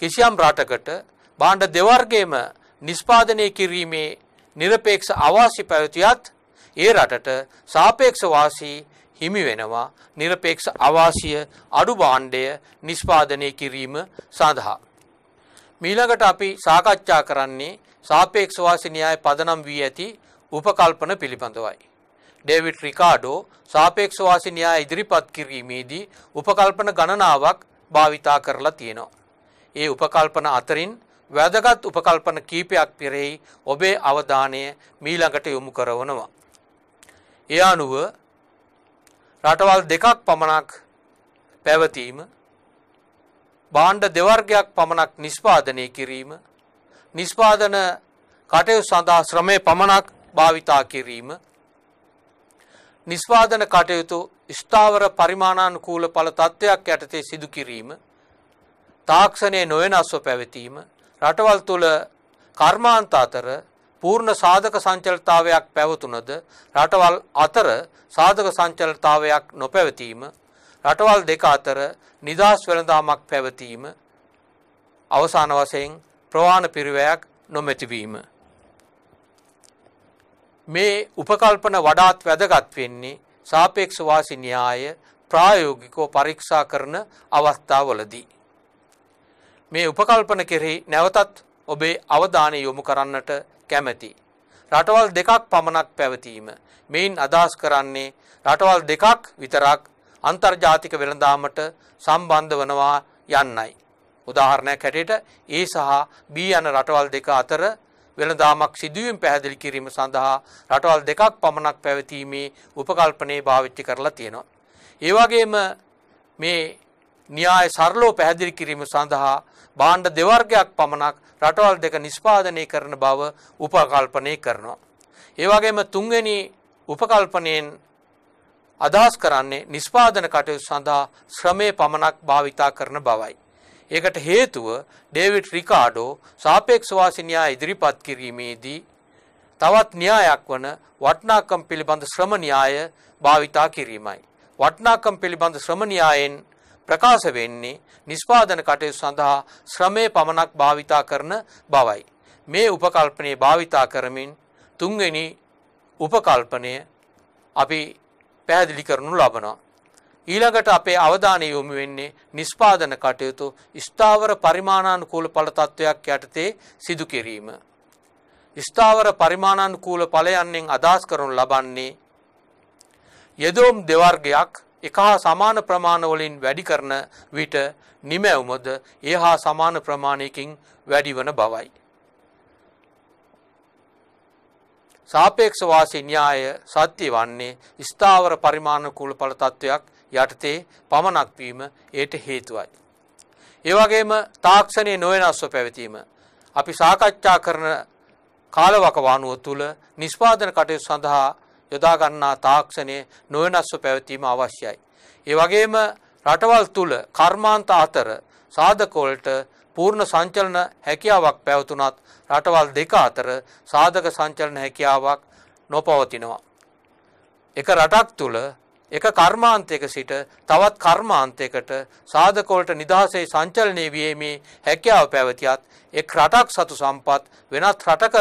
[SPEAKER 1] කිසියම් රටකට භාණ්ඩ දෙවර්ගයේම නිෂ්පාදනය කිරීමේ নিরপেක්ෂ අවාසි පැවතියත් ඒ රටට සාපේක්ෂ වාසී හිමි වෙනවා নিরপেක්ෂ අවාසිය අඩු භාණ්ඩය නිෂ්පාදනය කිරීම සඳහා. මීළඟට අපි සාකච්ඡා කරන්නේ සාපේක්ෂ වාසි න්‍යාය පදනම් වී ඇති උපකල්පන පිළිබඳවයි. ඩේවිඩ් රිකාඩෝ සාපේක්ෂවාසි න්‍යාය ඉදිරිපත් කිරීමේදී උපකල්පන ගණනාවක් භාවිතා කරලා තියෙනවා. ඒ උපකල්පන අතරින් වැදගත් උපකල්පන කීපයක් පෙරෙහි ඔබේ අවධානය මීළඟට යොමු කරවනවා. ඒ අනුව රටවල් දෙකක් පමණක් පැවතීම බාණ්ඩ දෙවර්ගයක් පමණක් නිෂ්පාදනය කිරීම නිෂ්පාදන කටයුතු සඳහා ශ්‍රමය පමණක් භාවිතා කිරීම නිස්වාදන කටයුතු ස්ථාවර පරිමාණානුකූල ඵල තත්ත්වයක් යටතේ සිදු කිරීම තාක්ෂණයේ නොවෙනස්ව පැවතීම රටවල් තුල කර්මාන්ත අතර පූර්ණ සාධක සංචලතාවයක් පැවතුනද රටවල් අතර සාධක සංචලතාවයක් නොපැවතීම රටවල් දෙක අතර නිදහස් වෙළඳාමක් පැවතීම අවසාන වශයෙන් ප්‍රවාහන පිරිවැයක් නොමැතිවීම මේ උපකල්පන වඩාත් වැදගත් වෙන්නේ සාපේක්ෂ වාසි න්‍යාය ප්‍රායෝගිකව පරීක්ෂා කරන අවස්ථාවලදී. මේ උපකල්පන කෙරෙහි නැවතත් ඔබේ අවධානය යොමු කරන්නට කැමැති. රටවල් දෙකක් පමණක් පැවතීම මෙයින් අදහස් කරන්නේ රටවල් දෙකක් විතරක් අන්තර්ජාතික වෙළඳාමට සම්බන්ධ වනවා යන්නයි. උදාහරණයක් හැටියට ඒ සහ B යන රටවල් දෙක අතර වෙළඳාමක් සිදුවීම් පැහැදිලි කිරීම සඳහා රටවල් දෙකක් පමණක් පැවතීමේ උපකල්පනය භාවිතා කරලා තියෙනවා. ඒ වගේම මේ න්‍යාය සරලව පැහැදිලි කිරීම සඳහා භාණ්ඩ දෙවර්ගයක් පමණක් රටවල් දෙක නිෂ්පාදනය කරන බව උපකල්පනය කරනවා. ඒ වගේම තුන්වෙනි උපකල්පනයෙන් අදහස් කරන්නේ නිෂ්පාදන කටයුතු සඳහා ශ්‍රමය පමණක් භාවිතා කරන බවයි. ඒකට හේතුව ඩේවිඩ් රිකාඩෝ සාපේක්ෂවාසි න්‍යාය ඉදිරිපත් කිරීමේදී තවත් න්‍යායක් වන වටිනාකම් පිළිබඳ ශ්‍රම න්‍යාය භාවිතා කිරීමයි. වටිනාකම් පිළිබඳ ශ්‍රම න්‍යායෙන් ප්‍රකාශ වෙන්නේ නිෂ්පාදන කටයුතු සඳහා ශ්‍රමයේ පමණක් භාවිතා කරන බවයි. මේ උපකල්පනය භාවිතා කරමින් තුන්වෙනි උපකල්පනය අපි පැහැදිලි කරනු ලබනවා. ඊළඟට අපේ අවධානය යොමු වෙන්නේ නිෂ්පාදන කටයුතු ස්ථාවර පරිමාණානුකූල ඵල තත්වයක් යටතේ සිදු කිරීම. ස්ථාවර පරිමාණානුකූල ඵලයන්ෙන් අදහස් කරනු ලබන්නේ යදෝම් දෙවර්ගයක් එක හා සමාන ප්‍රමාණවලින් වැඩි කරන විට නිමැවුමද ඒ හා සමාන ප්‍රමාණයකින් වැඩිවන බවයි. සාපේක්ෂවාසි න්‍යාය සත්‍ය වන්නේ ස්ථාවර පරිමාණකූල පල තත්ත්වයක් යටතේ පමණක් වීම ඒට හේතුවයි. ඒ වගේම තාක්ෂණයේ නොවෙනස්ව පැවතීම අපි සාකච්ඡා කරන කාලවකවානුව තුල නිෂ්පාදන කටයුතු සඳහා යොදා ගන්නා තාක්ෂණයේ නොවෙනස්ව පැවතීම අවශ්‍යයි. ඒ වගේම රටවල් තුල කර්මාන්ත අතර සාධකවලට පූර්ණ සංචලන හැකියාවක් පැවතුනත් රටවල් දෙක අතර සාධක සංචලන හැකියාවක් නොපවතිනවා. එක රටක් තුල එක කර්මාන්තයක සිට තවත් කර්මාන්තයකට සාධකවලට නිදහසේ සංචලනය වීමේ හැකියාව පැවතියත් එක් රටක් සතු සම්පත් වෙනත් රටක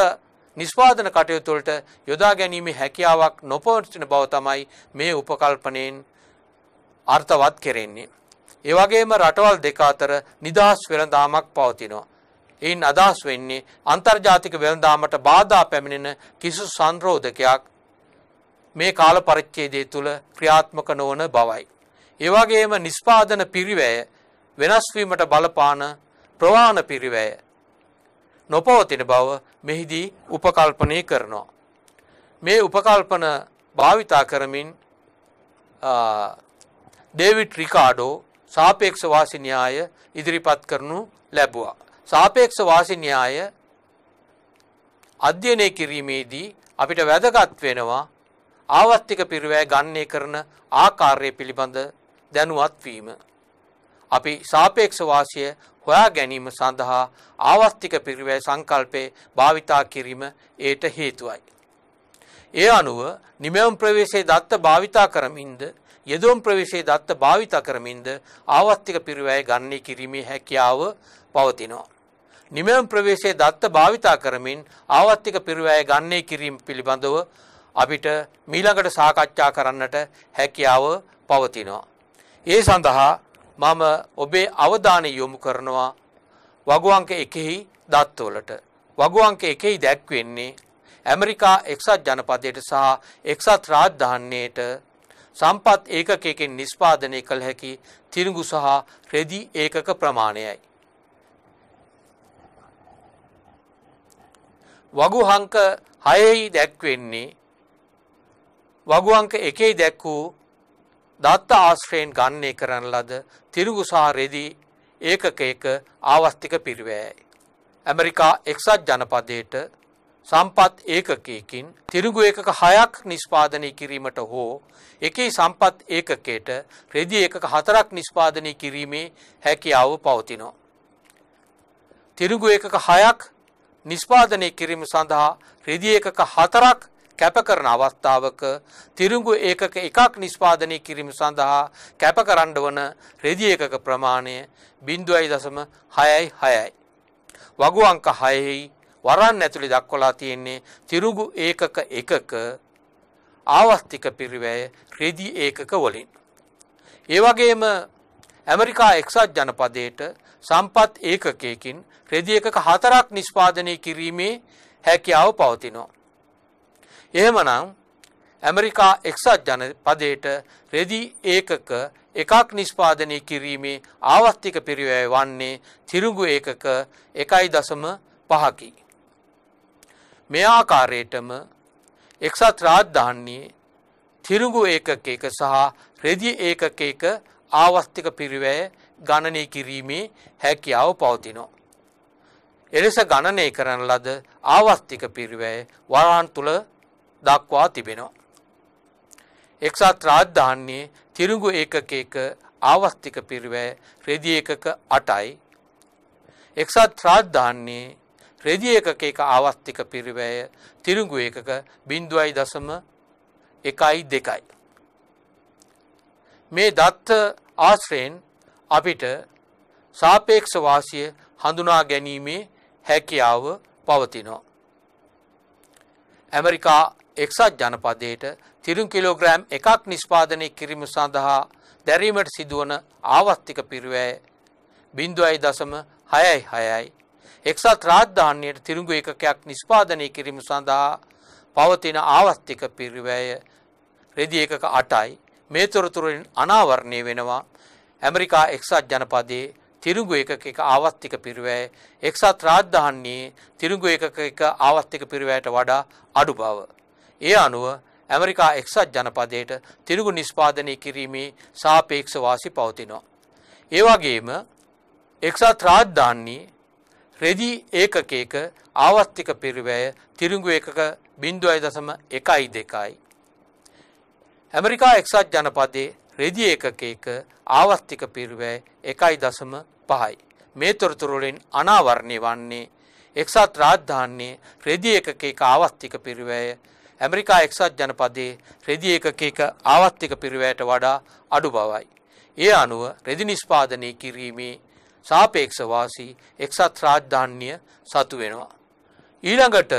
[SPEAKER 1] නිස්පාදන කටයුතු වලට යොදා ගැනීමේ හැකියාවක් නොපවතින බව තමයි මේ උපකල්පනයෙන් අර්ථවත් කෙරෙන්නේ. ඒ වගේම රටවල් දෙක අතර නිදහස් වෙළඳාමක් පවතිනවා. එයින් අදහස් වෙන්නේ අන්තර්ජාතික වෙළඳාමට බාධා පැමිණෙන කිසිසු සංරෝධකයක් මේ කාල පරිච්ඡේදය තුළ ක්‍රියාත්මක නොවන බවයි. ඒ වගේම නිෂ්පාදන පිරිවැය වෙනස් වීමට බලපාන ප්‍රවාහන පිරිවැය නොපවතින බව මෙහිදී උපකල්පනය කරනවා. මේ උපකල්පන භාවිතා කරමින් ඩේවිඩ් රිකාඩෝ සාපේක්ෂ වාසි න්‍යාය ඉදිරිපත් කරනු ලැබුවා. සාපේක්ෂ වාසි න්‍යාය අධ්‍යයනය කිරීමේදී අපිට වැදගත් වෙනවා ආවස්තික පිරිවැය ගන්නේ කරන ආකාරය පිළිබඳ දැනුවත් වීම. අපි සාපේක්ෂ වාසිය හොයා ගැනීම සඳහා ආවස්තික පිරිවැය සංකල්පේ භාවිතා කිරීම ඒට හේතුවයි. ඒ අනුව නිමෙවම් ප්‍රවේශයේ දත්ත භාවිතා කරමින්ද යෙදුම් ප්‍රවේශයේ දත්ත භාවිතා කරමින්ද ආවස්තික පිරිවැය ගන්නේ කිරීමේ හැකියාව පවතිනවා. නිමෙවම් ප්‍රවේශයේ දත්ත භාවිතා කරමින් ආවස්තික පිරිවැය ගන්නේ කිරීම පිළිබඳව අපිට මීළඟට සාකච්ඡා කරන්නට හැකියාව පවතිනවා. ඒ සඳහා මම ඔබේ අවධානය යොමු කරනවා වගු අංක 1හි දත්වලට. වගු අංක 1හි දැක්වෙන්නේ ඇමරිකා එක්සත් ජනපදයට සහ එක්සත් රාජධානියට සම්පත් ඒකකයකින් නිෂ්පාදනය කළ හැකි තිරිඟු සහ රෙදි ඒකක ප්‍රමාණයයි. වගුහංක හයෙහි දැක්වෙන්නේ වගු අංක 1 දැක්වූ දත්ත ආශ්‍රයෙන් ගන්නේ කරන ලද තිරිගුසා රෙදි ඒකකයක ආවස්තික පිරිවෑයි. ඇමරිකා එක්සත් ජනපදයට සම්පත් ඒකකයකින් තිරිගු ඒකක හයක් නිස්පාදනය කිරීමට හෝ එකේ සම්පත් ඒකකයට රෙදි ඒකක හතරක් නිස්පාදනය කිරීමේ හැකියාව පවතිනෝ. තිරිගු ඒකක හයක් නිස්පාදනය කිරීම සඳහා රෙදි ඒකක හතරක් කැපකරන අවස්ථාවක තිරුඟු ඒකක එකක් නිෂ්පාදනය කිරීම සඳහා කැපකරන්න වන රෙදි ඒකක ප්‍රමාණය බිින්දුවයි දසම හයයි හයයි. වගු අංක හයෙහි වරන් ඇතුළි දක්වලා තියෙන්නේ තිරුගු ඒකක එකක ආවස්තික පිරිවැය රෙදි ඒකක වලින්. ඒවගේම ඇමරිකා එක්සත් ජනපදයට සම්පත් ඒකකයකින් රෙදි එකක හතරක් නිෂ්පාදනය කිරීමේ හැකියාව පවතිනවා. එහෙමනම් ඇමරිකා එක්සත් ජනපදයට රෙදි ඒකක එකක් නිෂ්පාදනය කිරීමේ ආවස්තික පිරිවැය වන්නේ තිරුඟු ඒකක 1.5කි. මේ ආකාරයටම එක්සත් රාජධානියේ තිරුඟු ඒකක එක සහ රෙදි ඒකක එක ආවස්තික පිරිවැය ගණනය කිරීමේ හැකියාව පවතිනවා. එලෙස ගණනය කරන ලද ආවස්තික පිරිවැය වරාන් තුළ දක්වා තිබෙනවා. එක්සත් රාජධානියේ තිරුඟු ඒකකයක ආවස්තික පිරිවැය රෙදි ඒකක 8යි. එක්සත් රාජධානියේ රෙදි ඒකකයක ආවස්තික පිරිවැය තිරුඟු ඒකක 0.12යි. මේ දත්ත ආශ්‍රයෙන් අපිට සාපේක්ෂ වාසිය හඳුනා ගැනීමේ හැකියාව පවතිනවා. ඇමරිකා එක්සත් ජනපදයට තිරුම් කිලෝග්‍රෑම් එකක් නිෂ්පාදනය කිරීම සඳහා දැරීමට සිදුවන ආවස්තික පිරිවැය බින්දුවයි දසම හයයි හයයි. එක්සත් රාජධානයට තිරුගු එකකයක් නිෂ්පාදනය කිරීම සඳහා පවතින ආවස්තික පිරිවැය රෙදි එකක අටයි මේ තොරතුරින් අනාවරණය වෙනවා ඇමරිකා එක්සත් ජනපදයේ තිරුගු එකක එක ආවස්තික පිරිවැය එක්සත් රාජධානයේ තිරුගු එකක එක ආවස්තික පිරිවැයට වඩා අඩු බව. ඒ අනුව ඇමරිකා එක්සත් ජනපදයට තිරිගු නිෂ්පාදනය කිරීමේ සාපේක්ෂ වාසි පවතිනවා. ඒ වගේම එක්සත් රාජධානී රෙදි ඒකකයක ආවස්තික පිරිවැය තිරිඟු ඒකක 0.12යි. ඇමරිකා එක්සත් ජනපදයේ රෙදි ඒකකයක ආවස්තික පිරිවැය 1.5යි. මේ තොරතුරු වලින් අනාවරණය වන්නේ එක්සත් රාජධානියේ රෙදි ඒකකයක ආවස්තික පිරිවැය 0.5 ඇමරිකා එක්සත් ජනපදයේ රෙදි ඒකකයක ආවත්තික පිරිවැයට වඩා අඩු බවයි. ඒ අනුව රෙදි නිෂ්පාදනය කිරීමේ සාපේක්ෂ වාසී එක්සත් රාජධාන්‍ය සතු වෙනවා. ඊළඟට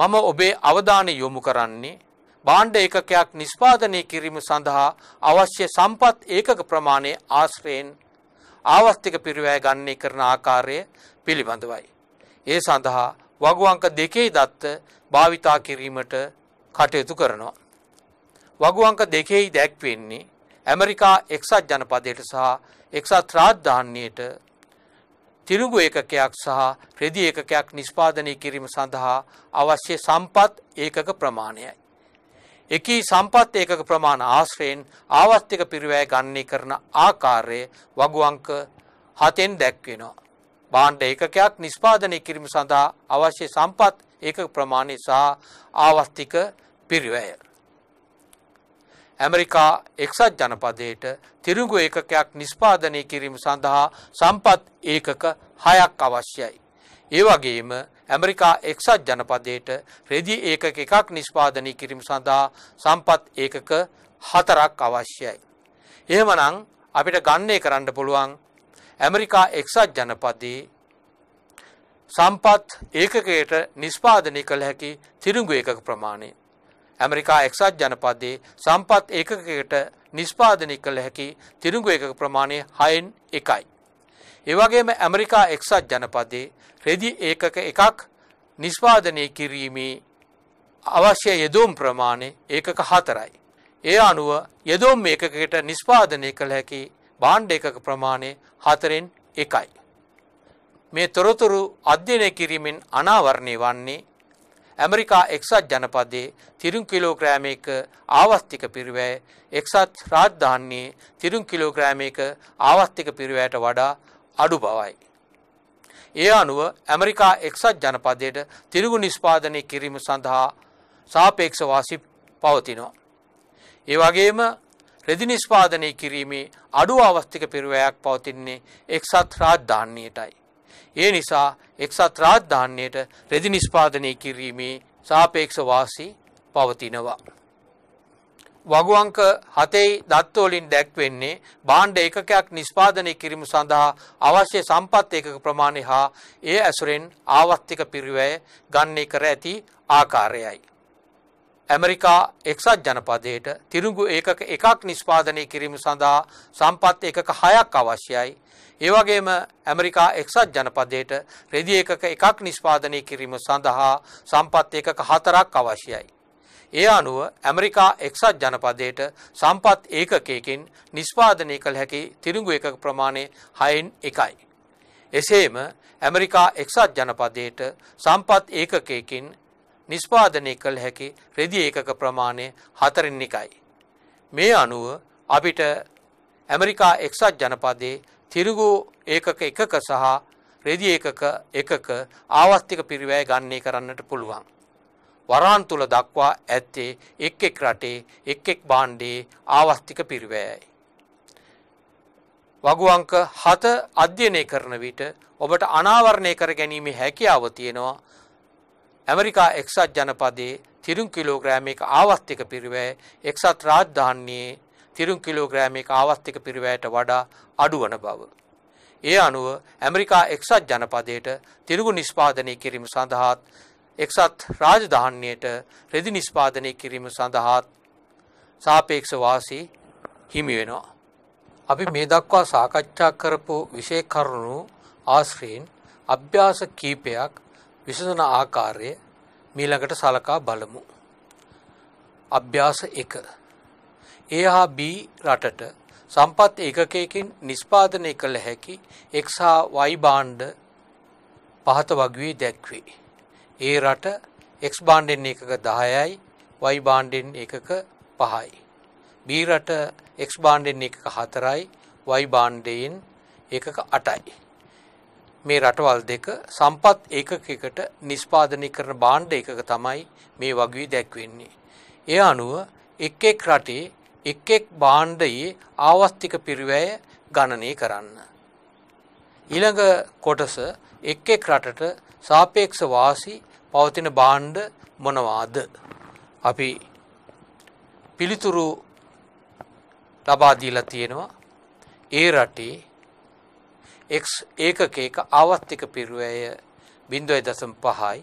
[SPEAKER 1] මම ඔබේ අවධානය යොමු කරන්නේ බාණ්ඩ ඒකකයක් නිෂ්පාදනය කිරීම සඳහා අවශ්‍ය සම්පත් ඒකක ප්‍රමාණය ආශ්‍රයෙන් ආවස්තික පිරිවැය ගන්නේ කරන ආකාරය පිළිබඳවයි. ඒ සඳහා වගුවංක දෙකේ දත්ත භාවිතා කිරීමට කටයුතු කරනවා. වගුවංක දෙකෙහි දැක්වෙන්නේ ඇමරිකා එක්සත් ජනපදයට සහ එක්සත් රාජධාන්‍යයට තිරුගු ඒකකයක් සහ රෙදි ඒකකයක් නිෂ්පාදනය කිරීම සඳහා අවශ්‍ය සම්පත් ඒකක ප්‍රමාණයයි. එකී සම්පත් ඒකක ප්‍රමාණ ආශ්‍රයෙන් ආවස්තික පිරිවැය ගන්නේ කරන ආකාරය වගුවංක හතෙන් දැක්වෙනවා. බාණ්ඩ ඒකකයක් නිෂ්පාදනය කිරීම සඳහා අවශ්‍ය සම්පත් ඒක ප්‍රමාණය සහ ආවස්තික පිරිවැය. ඇමරිකා එක්සත් ජනපදයට තිරුගු ඒකකයක් නිස්පාදනය කිරීම සඳහා සම්පත් ඒකක හයක් අවශ්‍යයි. ඒ වගේම ඇමරිකා එක්සත් ජනපදයට රෙදි ඒක එකක් නිස්පාදනය කිරීම සඳහා සම්පත් ඒකක හතරක් අවශ්‍යයි. එහෙමනම් අපිට ගන්නේ කරන්න පුළුවන් ඇමරිකා එක්සත් ජනපදයේ සම්පත් ඒකකයට නිස්පාදනය කළ හැකි තිරුඟු ඒකක ප්‍රමාණය. ඇමරිකා එක්සත් ජනපදයේ සම්පත් ඒකකයට නිස්පාදනය කළ හැකි තිරුඟු ඒකක ප්‍රමාණය හයෙන් එකයි. ඒවගේම ඇමරිකා එක්සත් ජනපදයේ රෙදි ඒකක එකක් නිස්පාදනය කිරීමේ අවශ්‍ය යෙදුම් ප්‍රමාණය ඒකක හතරයි. ඒ අනුව යෙදුම් ඒකකට නිස්පාදනය කළ හැකි බාණ්ඩ එකක ප්‍රමාණය හතරෙන් එකයි. මේ තොරතුරු අධ්‍යයනය කිරීමෙන් අනාවරණය වන්නේ ඇමරිකා එක්සත් ජනපදයේ තිරුම් කිලෝග්‍රෑමයක ආවස්තික පිරිවැය එක්සත් රාජධානියේ තිරුම් කිලෝග්‍රෑමයක ආවස්තික පිරිවැයට වඩා අඩු බවයි. ඒ අනුව ඇමරිකා එක්සත් ජනපදයට තිරුගු නිෂ්පාදනය කිරීම සඳහා සාපේක්ෂ වාසි පවතිනවා. ඒ වගේම රෙදි නිෂ්පාදනය කිරීමේ අඩු අවස්තික පිරිවැයක් පවතින්නේ එක්සත් රාජධානියටයි. ඒ නිසා එක්සත් රාජධාන්‍යයට රෙදි නිෂ්පාදනය කිරීමේ සාපේක්ෂ වාසි පවතිනවා. වගු අංක 7යි දත්ත වලින් දැක්වෙන්නේ භාණ්ඩ ඒකකයක් නිෂ්පාදනය කිරීම සඳහා අවශ්‍ය සම්පත් ඒකක ප්‍රමාණය හා ඒ ඇසුරෙන් ආවර්තික පිරිවැය ගන්නේ කර ඇති ආකාරයයි. ඇමරිකා එක්සත් ජනපදයට තිරුඟු ඒකක එකක් නිෂ්පාදනය කිරීම සඳහා සම්පත් එකක හයක් අවශ්‍යයි. ඒ වගේම ඇමරිකා එක්සත් ජනපදයට රෙදි එකක එකක් නිෂ්පාදනය කිරීම සඳහා සම්පත් එකක හතරක් අවශ්‍යයි. ඒ අනුව ඇමරිකා එක්සත් ජනපදයට සම්පත් ඒකකයකින් නිෂ්පාදනය කළ හැකි තිරුඟු එකක ප්‍රමාණය හයෙන් එකයි. එසේම ඇමරිකා එක්සත් ජනපදයට සම්පත් ඒකකයකින් නිෂ්පාදනය කළ හැකි රෙදි ඒකක ප්‍රමාණය හතරින් එකයි. මේ අනුව අපිට ඇමරිකා එක්සත් ජනපදයේ තිරිගු ඒකක එකක සහ රෙදි ඒකක එකක ආවස්තික පිරිවැය ගන්නේ කරන්නට පුළුවන්. වරාන් තුල දක්වා ඇත්තේ එක් එක් රටේ එක් එක් භාණ්ඩයේ ආවස්තික පිරිවැයයි. වගු අංක 7 අධ්‍යයනය කරන විට ඔබට අනාවරණය කර ගැනීමේ හැකියාව තියෙනවා ඇමරිකා එක්සත් ජනපදයේ තිරුන් කිලෝග්‍රෑමයක ආවස්තික පිරිවැය එක්සත් රාජධානියේ තිරුන් කිලෝග්‍රෑමයක ආවස්තික පිරිවැයට වඩා අඩුවන බව. ඒ අනුව ඇමරිකා එක්සත් ජනපදයට තිරුගු නිෂ්පාදනය කිරීම සඳහාත් එක්සත් රාජධාන්‍යයට රෙදි නිෂ්පාදනය කිරීම සඳහාත් සාපේක්ෂ වාසී හිමි වෙනවා. අපි මේ දක්වා සාකච්ඡා කරපු විෂය කරුණු ආශ්‍රයෙන් අභ්‍යාස කීපයක් විසඳන ආකාරය මීළඟට සලකා බලමු. අභ්‍යාස එක. A හා B රටට සම්පත් ඒකකයකින් නිෂ්පාදනය කළ හැකි X හා Y භාණ්ඩ පහත වගේ දැක්වේ. A රට X භාණ්ඩෙන් එකක 10යි Y භාණ්ඩෙන් එකක 5යි. B රට X භාණ්ඩෙන් එකක 4යි Y භාණ්ඩයෙන් එකක 8යි. මේ රටවල් දෙක සම්පත් ඒකකයකට නිෂ්පාදනය කරන බාණ්ඩ එකක තමයි මේ වගේ දැක්වෙන්නේ. ඒ අනුව එක් එක් රටේ එක් එක් බාණ්ඩයේ ආවස්තික පිරිවැය ගණනය කරන්න. ඊළඟ කොටස එක් එක් රටට සාපේක්ෂ වාසි පවතින බාණ්ඩ මොනවාද? අපි පිළිතුරු ලබා දීලා තියෙනවා. ඒ රටේ එක් ඒකකයක ආවස්තික පිරිවැය 0.5යි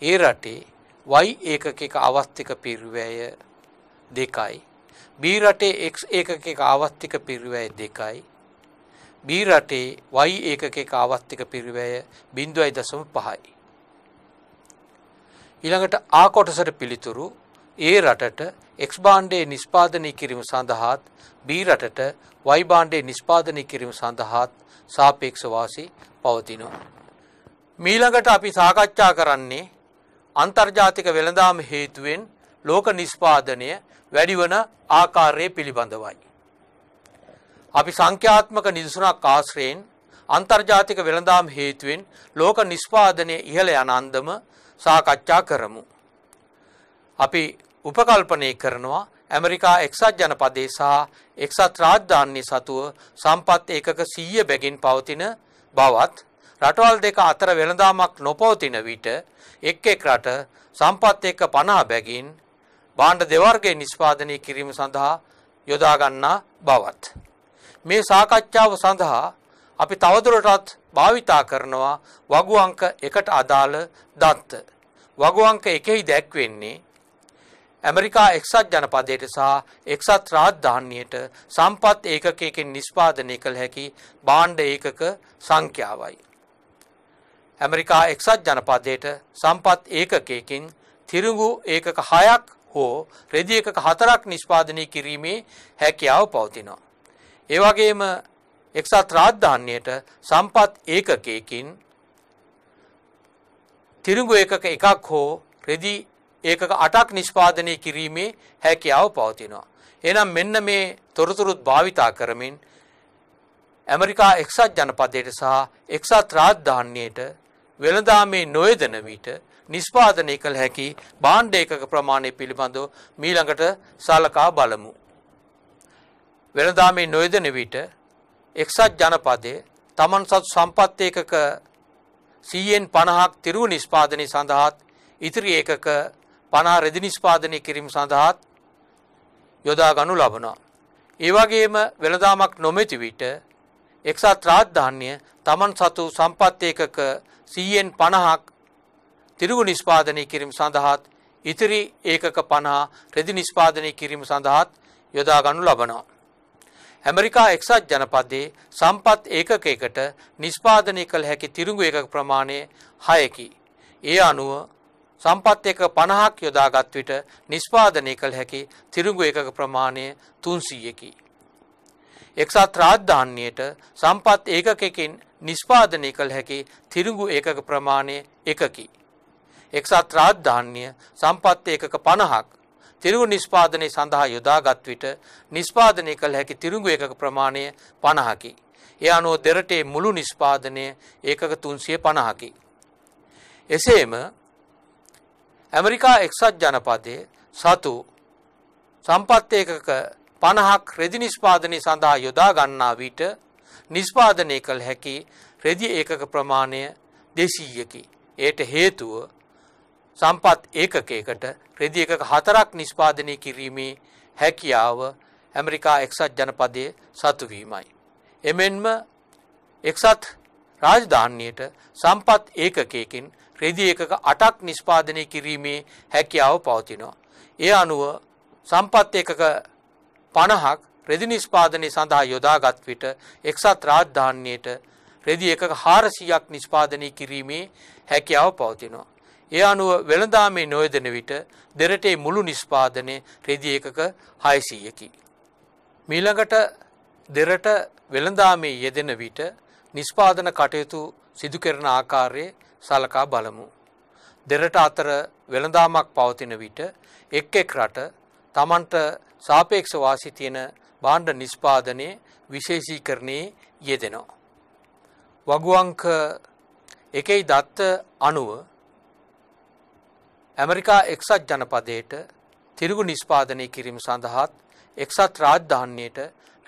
[SPEAKER 1] ඒ රටේ y ඒකකයක ආවස්තික පිරිවැය 2යි B රටේ x ඒකකයක ආවස්තික පිරිවැය 2යි B රටේ y ඒකකයක ආවස්තික පිරිවැය 0.5යි ඊළඟට ආ කොටසට පිළිතුරු ඒ රටට X භාණ්ඩයේ නිෂ්පාදනය කිරීම සඳහාත් B රටට Y භාණ්ඩයේ නිෂ්පාදනය කිරීම සඳහාත් සාපේක්ෂ වාසී පවතිනවා. මීළඟට අපි සාකච්ඡා කරන්නේ අන්තර්ජාතික වෙළඳාම හේතුවෙන් ලෝක නිෂ්පාදනය වැඩිවන ආකාරය පිළිබඳවයි. අපි සංඛ්‍යාත්මක නිදසුනක් ආශ්‍රයෙන් අන්තර්ජාතික වෙළඳාම් හේතුවෙන් ලෝක නිෂ්පාදනය ඉහළ යන අන්දම සාකච්ඡා කරමු. අපි උපකල්පනය කරනවා ඇමරිකා එක්සත් ජනපදයේ සහ එක්සත් රාජධානිය සතුව සම්පත් ඒකක 100 බැගින් පවතින බවත් රටවල් දෙක අතර වෙළඳාමක් නොපවතින විට එක් එක් රට සම්පත් ඒක 50 බැගින් භාණ්ඩ දෙවර්ගයේ නිෂ්පාදනය කිරීම සඳහා යොදා ගන්නා බවත් මේ සාකච්ඡාව සඳහා අපි තවදුරටත් භාවිතා කරනවා වගු අංක 1ට අදාළ දත්ත වගු අංක 1ෙහි දැක්වෙන්නේ ඇමරිකා එක්සත් ජනපදයට සහ එක්සත් රාජධානියට සම්පත් ඒකකයකින් නිෂ්පාදනය කළ හැකි භාණ්ඩ ඒකක සංඛ්‍යාවයි. ඇමරිකා එක්සත් ජනපදයට සම්පත් ඒකකයකින් තිරිඟු ඒකක 6ක් හෝ රෙදි ඒකක 4ක් නිෂ්පාදනය කිරීමේ හැකියාව පවතිනවා. ඒ වගේම එක්සත් රාජධානියට සම්පත් ඒකකයකින් තිරිඟු ඒකක එකක් හෝ රෙදි ඒකක 8ක් නිෂ්පාදනය කිරීමේ හැකියාව පවතිනවා. එහෙනම් මෙන්න මේ තොරතුරුත් භාවිතා කරමින් ඇමරිකා එක්සත් ජනපදයට සහ එක්සත් රාජධානියට වෙළඳාමේ නොයදෙන විට නිෂ්පාදනය කළ හැකි භාණ්ඩ ඒකක ප්‍රමාණය පිළිබඳව මීළඟට සලකා බලමු. වෙළඳාමේ නොයදෙන විට එක්සත් ජනපදයේ තමන් සතු සම්පත් ඒකක 100න් 50ක් තිරු නිෂ්පාදනය සඳහාත් ඉතිරි ඒකක පනා රෙදි නිෂ්පාදනය කිරීම සඳහාත් යොදා ගනු ලබනවා. ඒ වගේම වෙළඳාමක් නොමැති විට එක්සත් රාජධාන්‍ය තමන් සතු සම්පත් ඒකක 100න් 50ක් තිරුගු නිෂ්පාදනය කිරීම සඳහාත් ඉතිරි ඒකක 50 රෙදි නිෂ්පාදනය කිරීම සඳහාත් යොදා ගනු ලබනවා. ඇමරිකා එක්සත් ජනපදයේ සම්පත් ඒකකයකට නිෂ්පාදනය කළ හැකි තිරුඟු ඒකක ප්‍රමාණය 6කි. ඒ අනුව සම්පත් එක 50ක් යොදාගත් විට නිෂ්පාදනය කළ හැකි තිරුඟු එකක ප්‍රමාණය 300කි. එක්සත් රාජධානියට සම්පත් ඒකකකින් නිෂ්පාදනය කළ හැකි තිරුඟු ඒකක ප්‍රමාණය 1කි. එක්සත් රාජධානිය සම්පත් ඒකක 50ක් තිරුඟු නිෂ්පාදනයේ සඳහා යොදාගත් විට නිෂ්පාදනය කළ හැකි තිරුඟු ඒකක ප්‍රමාණය 50කි. ඒ අනුව දෙරටේ මුළු නිෂ්පාදනය ඒකක 350කි. එසේම ඇමරිකා එක්සත් ජනපදයේ සතු සම්පත් ඒකක 50ක් රෙදි නිෂ්පාදනය සඳහා යොදා ගන්නා විට නිෂ්පාදනය කළ හැකි රෙදි ඒකක ප්‍රමාණය 200කි. ඒට හේතුව සම්පත් ඒකකයකට රෙදි ඒකක 4ක් නිෂ්පාදනය කිරීමේ හැකියාව ඇමරිකා එක්සත් ජනපදයේ සතු වීමයි. එමෙන්ම එක්සත් රාජධානියට සම්පත් ඒකකයකින් රෙදි එකක 8ක් නිෂ්පාදනය කිරීමේ හැකියාව පවතිනවා. ඒ අනුව සම්පත් එකක 50ක් රෙදි නිෂ්පාදනය සඳහා යොදාගත් විට එක්සත් රාජධානියට රෙදි එකක 400ක් නිෂ්පාදනය කිරීමේ හැකියාව පවතිනවා. ඒ අනුව වෙළඳාමේ නොයදෙන විට දෙරටේ මුළු නිෂ්පාදනය රෙදි එකක 600කි. මීළඟට දෙරට වෙළඳාමේ යෙදෙන විට නිෂ්පාදන කටයුතු සිදු කරන ආකාරයේ සලකා බලමු. දෙරට අතර වෙළඳාමක් පවතින විට එක් එක් රට තමන්ට සාපේක්ෂ වාසි තියෙන භාණ්ඩ නිෂ්පාදනයේ විශේෂීකරණයේ යෙදෙනවා. වගු අංක 1යි දත්ත 90 ඇමරිකා එක්සත් ජනපදයට තිරිගු නිෂ්පාදනය කිරීම සඳහාත් එක්සත් රාජධානියට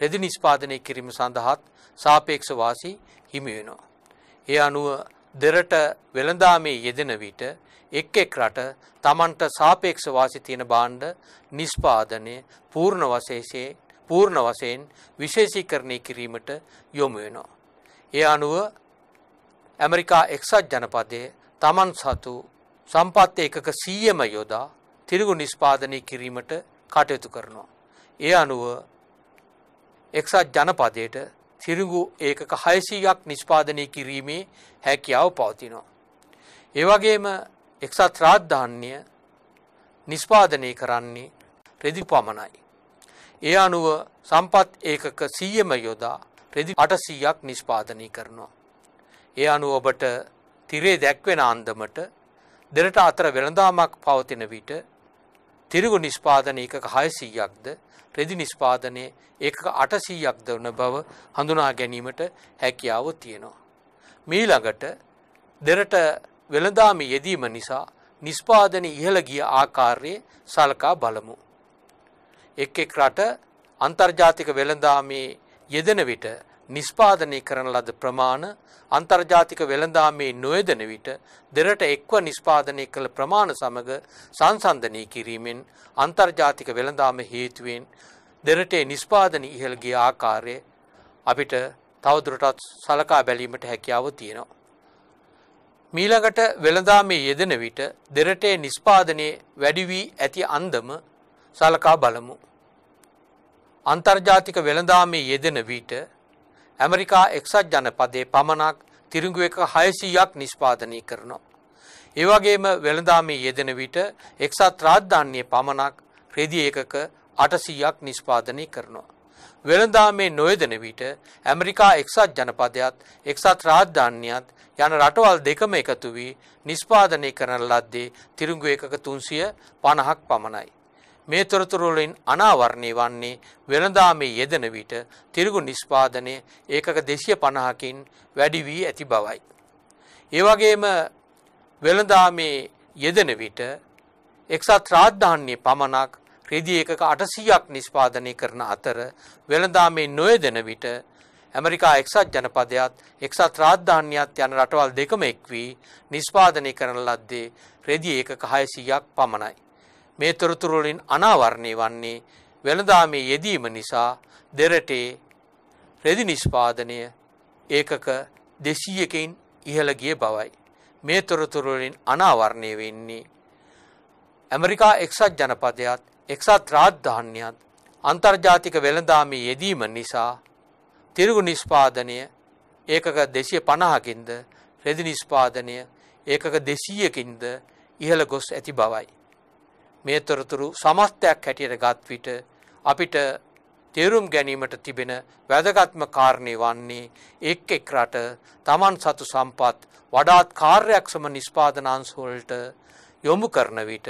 [SPEAKER 1] රෙදි නිෂ්පාදනය කිරීම සඳහාත් සාපේක්ෂ වාසි හිමි වෙනවා. ඒ අනුව දෙරට වෙළඳාමේ යෙදෙන විට එක් එක් රට තමන්ට සාපේක්ෂ වාසි තියෙන භාණ්ඩ නිෂ්පාදනය පූර්ණ වශයෙන් පූර්ණ වශයෙන් විශේෂීකරණය කිරීමට යොමු වෙනවා. ඒ අනුව ඇමරිකා එක්සත් ජනපදයේ තමන් සතු සම්පත් ඒකක 100ම යොදා තිරිගු නිෂ්පාදනය කිරීමට කටයුතු කරනවා. ඒ අනුව එක්සත් ජනපදයට තිරිඟු ඒකක 600ක් නිෂ්පාදනය කිරීමේ හැකියාව පවතිනවා. ඒ වගේම එක්සත් රාජධාන්‍ය නිෂ්පාදනය කරන්නේ රෙදි පමණයි. ඒ අනුව සම්පත් ඒකක 100ම යොදා රෙදි 800ක් නිෂ්පාදනය කරනවා. ඒ අනුව ඔබට තිරේ දැක්වෙන අන්දමට දෙරට අතර වෙළඳාමක් පවතින විට තිරිඟු නිෂ්පාදන එකක 600ක්ද රෙදි නිෂ්පාදනය ඒක අටසීයක් දවන බව හඳුනා ගැනීමට හැකියාව තියෙනවා. මීළඟට දෙරට වෙළදාම යෙදීම නිසා නිස්පාදන ඉහළ ගිය ආකාරයේ සලකා බලමු. එක් එක් රට අන්තර්ජාතික වෙළඳාමේ යෙදෙන විට නිෂ්පාදනය කරන ලද ප්‍රමාණ අන්තර්ජාතික වෙළඳාමේ නොයදෙන විට දෙරට එක්ව නිෂ්පාදනය කළ ප්‍රමාණ සමග සංසන්දනය කිරීමෙන් අන්තර්ජාතික වෙළඳාම හේතුවෙන් දෙරටේ නිෂ්පාදන ඉහළ ගිය ආකාරය අපිට තවදුරටත් සලකා බැලීමට හැකියාව තියෙනවා. මීළඟට වෙළඳාමේ යෙදෙන විට දෙරටේ නිෂ්පාදනයේ වැඩි වී ඇති අන්දම සලකා බලමු. අන්තර්ජාතික වෙළඳාමේ යෙදෙන විට ඇමරිකා එක්සත් ජනපදයේ පමණක් තිරිඟු එක 600ක් නිෂ්පාදනය කරනවා. ඒ වගේම වෙළඳාමේ යෙදෙන විට එක්සත් රාජධානියේ පමණක් රෙදි ඒකක 800ක් නිෂ්පාදනය කරනවා. වෙළඳාමේ නොයෙදෙන විට ඇමරිකා එක්සත් ජනපදයත් එක්සත් රාජධානියත් යන රටවල් දෙකම එකතු වී නිෂ්පාදනය කරන ලද්දේ තිරිඟු ඒකක 350ක් පමණයි. මේ තොරතුරුවලින් අනාවරණය වන්නේ වෙළඳාමේ යෙදෙන විට තිරිගු නිෂ්පාදනය ඒකක දෙසිය පණහකින් වැඩි වී ඇති බවයි. ඒ වගේම වෙළඳාමේ යෙදෙන විට එක්සත් රාජධාන්‍ය පමණක් රෙදි එකක 800ක් නිෂ්පාදනය කරන අතර වෙළඳාමේ නොයෙදෙන විට ඇමරිකා එක්සත් ජනපදයත් එක්සත් රාජධාන්‍යත් යන රටවල් දෙකම එක්වී නිෂ්පාදනය කරන ලද්දේ රෙදි එකක 600ක් පමණයි. මේ තොරතුරුලින් අනාවරණය වන්නේ වෙළදාමේ යෙදීම නිසා දෙරටේ රෙදි නිෂ්පාදනය ඒකක දෙසීයකින් ඉහළ ගිය බවයි. මේ තොරතුරුලින් අනාවරණය වෙන්නේ. ඇමරිකා එක්සත් ජනපදයත් එක්සත් රාජධාන්‍යත් අන්තර්ජාතික වෙළඳාමේ යෙදීම නිසා තිරුගු නිෂ්පාදනය ඒකක දෙසිය පණහකින්ද රෙදි නිෂ්පාදනය ඒකක දෙසීයකින්ද ඉහළ ගොස් ඇති බවයි. මේ තොරතුරු සමස්තයක් හැටියට ගත් විට අපිට තේරුම් ගැනීමට තිබෙන වැදගත්ම කාරණය වන්නේ එක් එක් රට තමන් සතු සම්පත් වඩාත් කාර්යක්ෂම නිෂ්පාදන අංශවලට යොමු කරන විට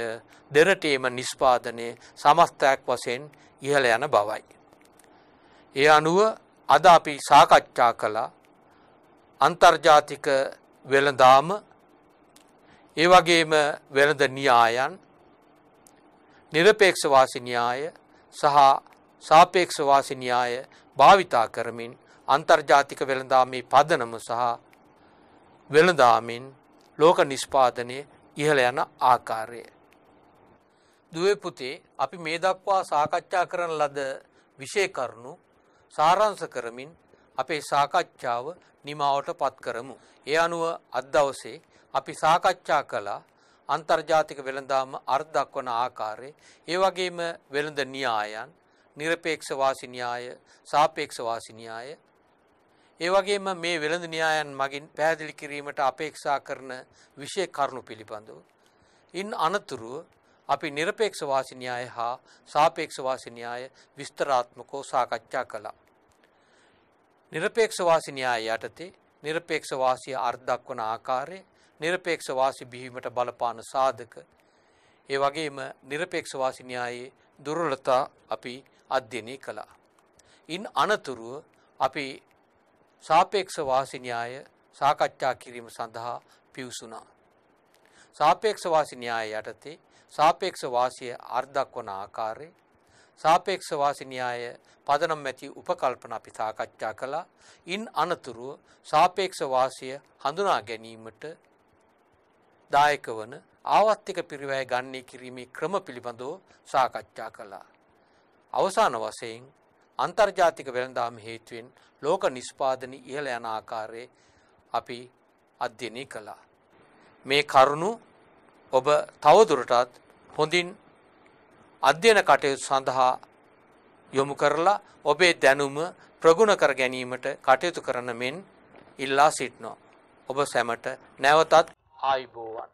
[SPEAKER 1] දෙරටේම නිෂ්පාදනයේ සමස්තයක් වශයෙන් ඉහළ යන බවයි. ඒ අනුව අද අපි සාකච්ඡා කළ අන්තර්ජාතික වෙළඳාම ඒ වගේම වෙළඳ න්‍යායන් නිරපේක්ෂ වාසි න්‍යාය සහ සාපේක්ෂ වාසි න්‍යාය භාවිතා කරමින් අන්තර්ජාතික වෙළඳාමේ පදනම සහ වෙළඳාමින් ලෝක නිෂ්පාදනයේ ඉහළ යන ආකාරය. දුවේ පුතේ අපි මේ දක්වා සාකච්ඡා කරන ලද විෂය කරුණු සාරාංශ කරමින් අපේ සාකච්ඡාව නිමාවට පත් කරමු. ඒ අනුව අද දවසේ අපි සාකච්ඡා කළා අන්තර්ජාතික වෙළඳාම අර්ථ දක්වන ආකාරය, ඒ වගේම වෙළඳ න්‍යායන්, নিরপেක්ෂ වාසි න්‍යාය, සාපේක්ෂ වාසි න්‍යාය, ඒ වගේම මේ වෙළඳ න්‍යායන් මගින් පැහැදිලි කිරීමට අපේක්ෂා කරන විශේෂ කරුණු පිළිබඳව ඉන් අනතුරුව අපි নিরপেক্ষ වාසි න්‍යාය හා සාපේක්ෂ වාසි න්‍යාය විස්තරාත්මකව සාකච්ඡා කළා. নিরপেক্ষ වාසි න්‍යාය යටතේ নিরপেক্ষ වාසිය අර්ථ දක්වන ආකාරය নিরপেක්ෂ වාසි බිහිවීමට බලපාන සාධක. ඒ වගේම නිරපේක්ෂ වාසි න්‍යායයේ දුර්වලතා අපි අධ්‍යයනය කළා. ඉන් අනතුරුව අපි සාපේක්ෂ වාසි න්‍යාය සාකච්ඡා කිරීම සඳහා පිවිසුණා. සාපේක්ෂ වාසි න්‍යාය යටතේ සාපේක්ෂ වාසිය අර්ධක්වන ආකාරයේ සාපේක්ෂ වාසි න්‍යාය පදනම් ඇති උපකල්පන අපි සාකච්ඡා කළා. ඉන් අනතුරුව සාපේක්ෂ වාසිය හඳුනා ගැනීමට දායක වන ආවත්තික පිරිවැය ගන්නේ කිරීමේ ක්‍රම පිළිබඳව සාකච්ඡා කළා. අවසාන වශයෙන් අන්තර්ජාතික වෙළඳාම හේතුවෙන් ලෝක නිෂ්පාදන ඉහළ යන ආකාරයේ අපි අධ්‍යයනය කළා. මේ කරුණු ඔබ තවදුරටත් හොඳින් අධ්‍යයන කටයුතු සඳහා යොමු කරලා ඔබේ දැනුම ප්‍රගුණ කර ගැනීමට කටයුතු කරන මෙන් ඉල්ලා සිටිනවා. ඔබ සැමට නැවතත් ආයිබෝවන්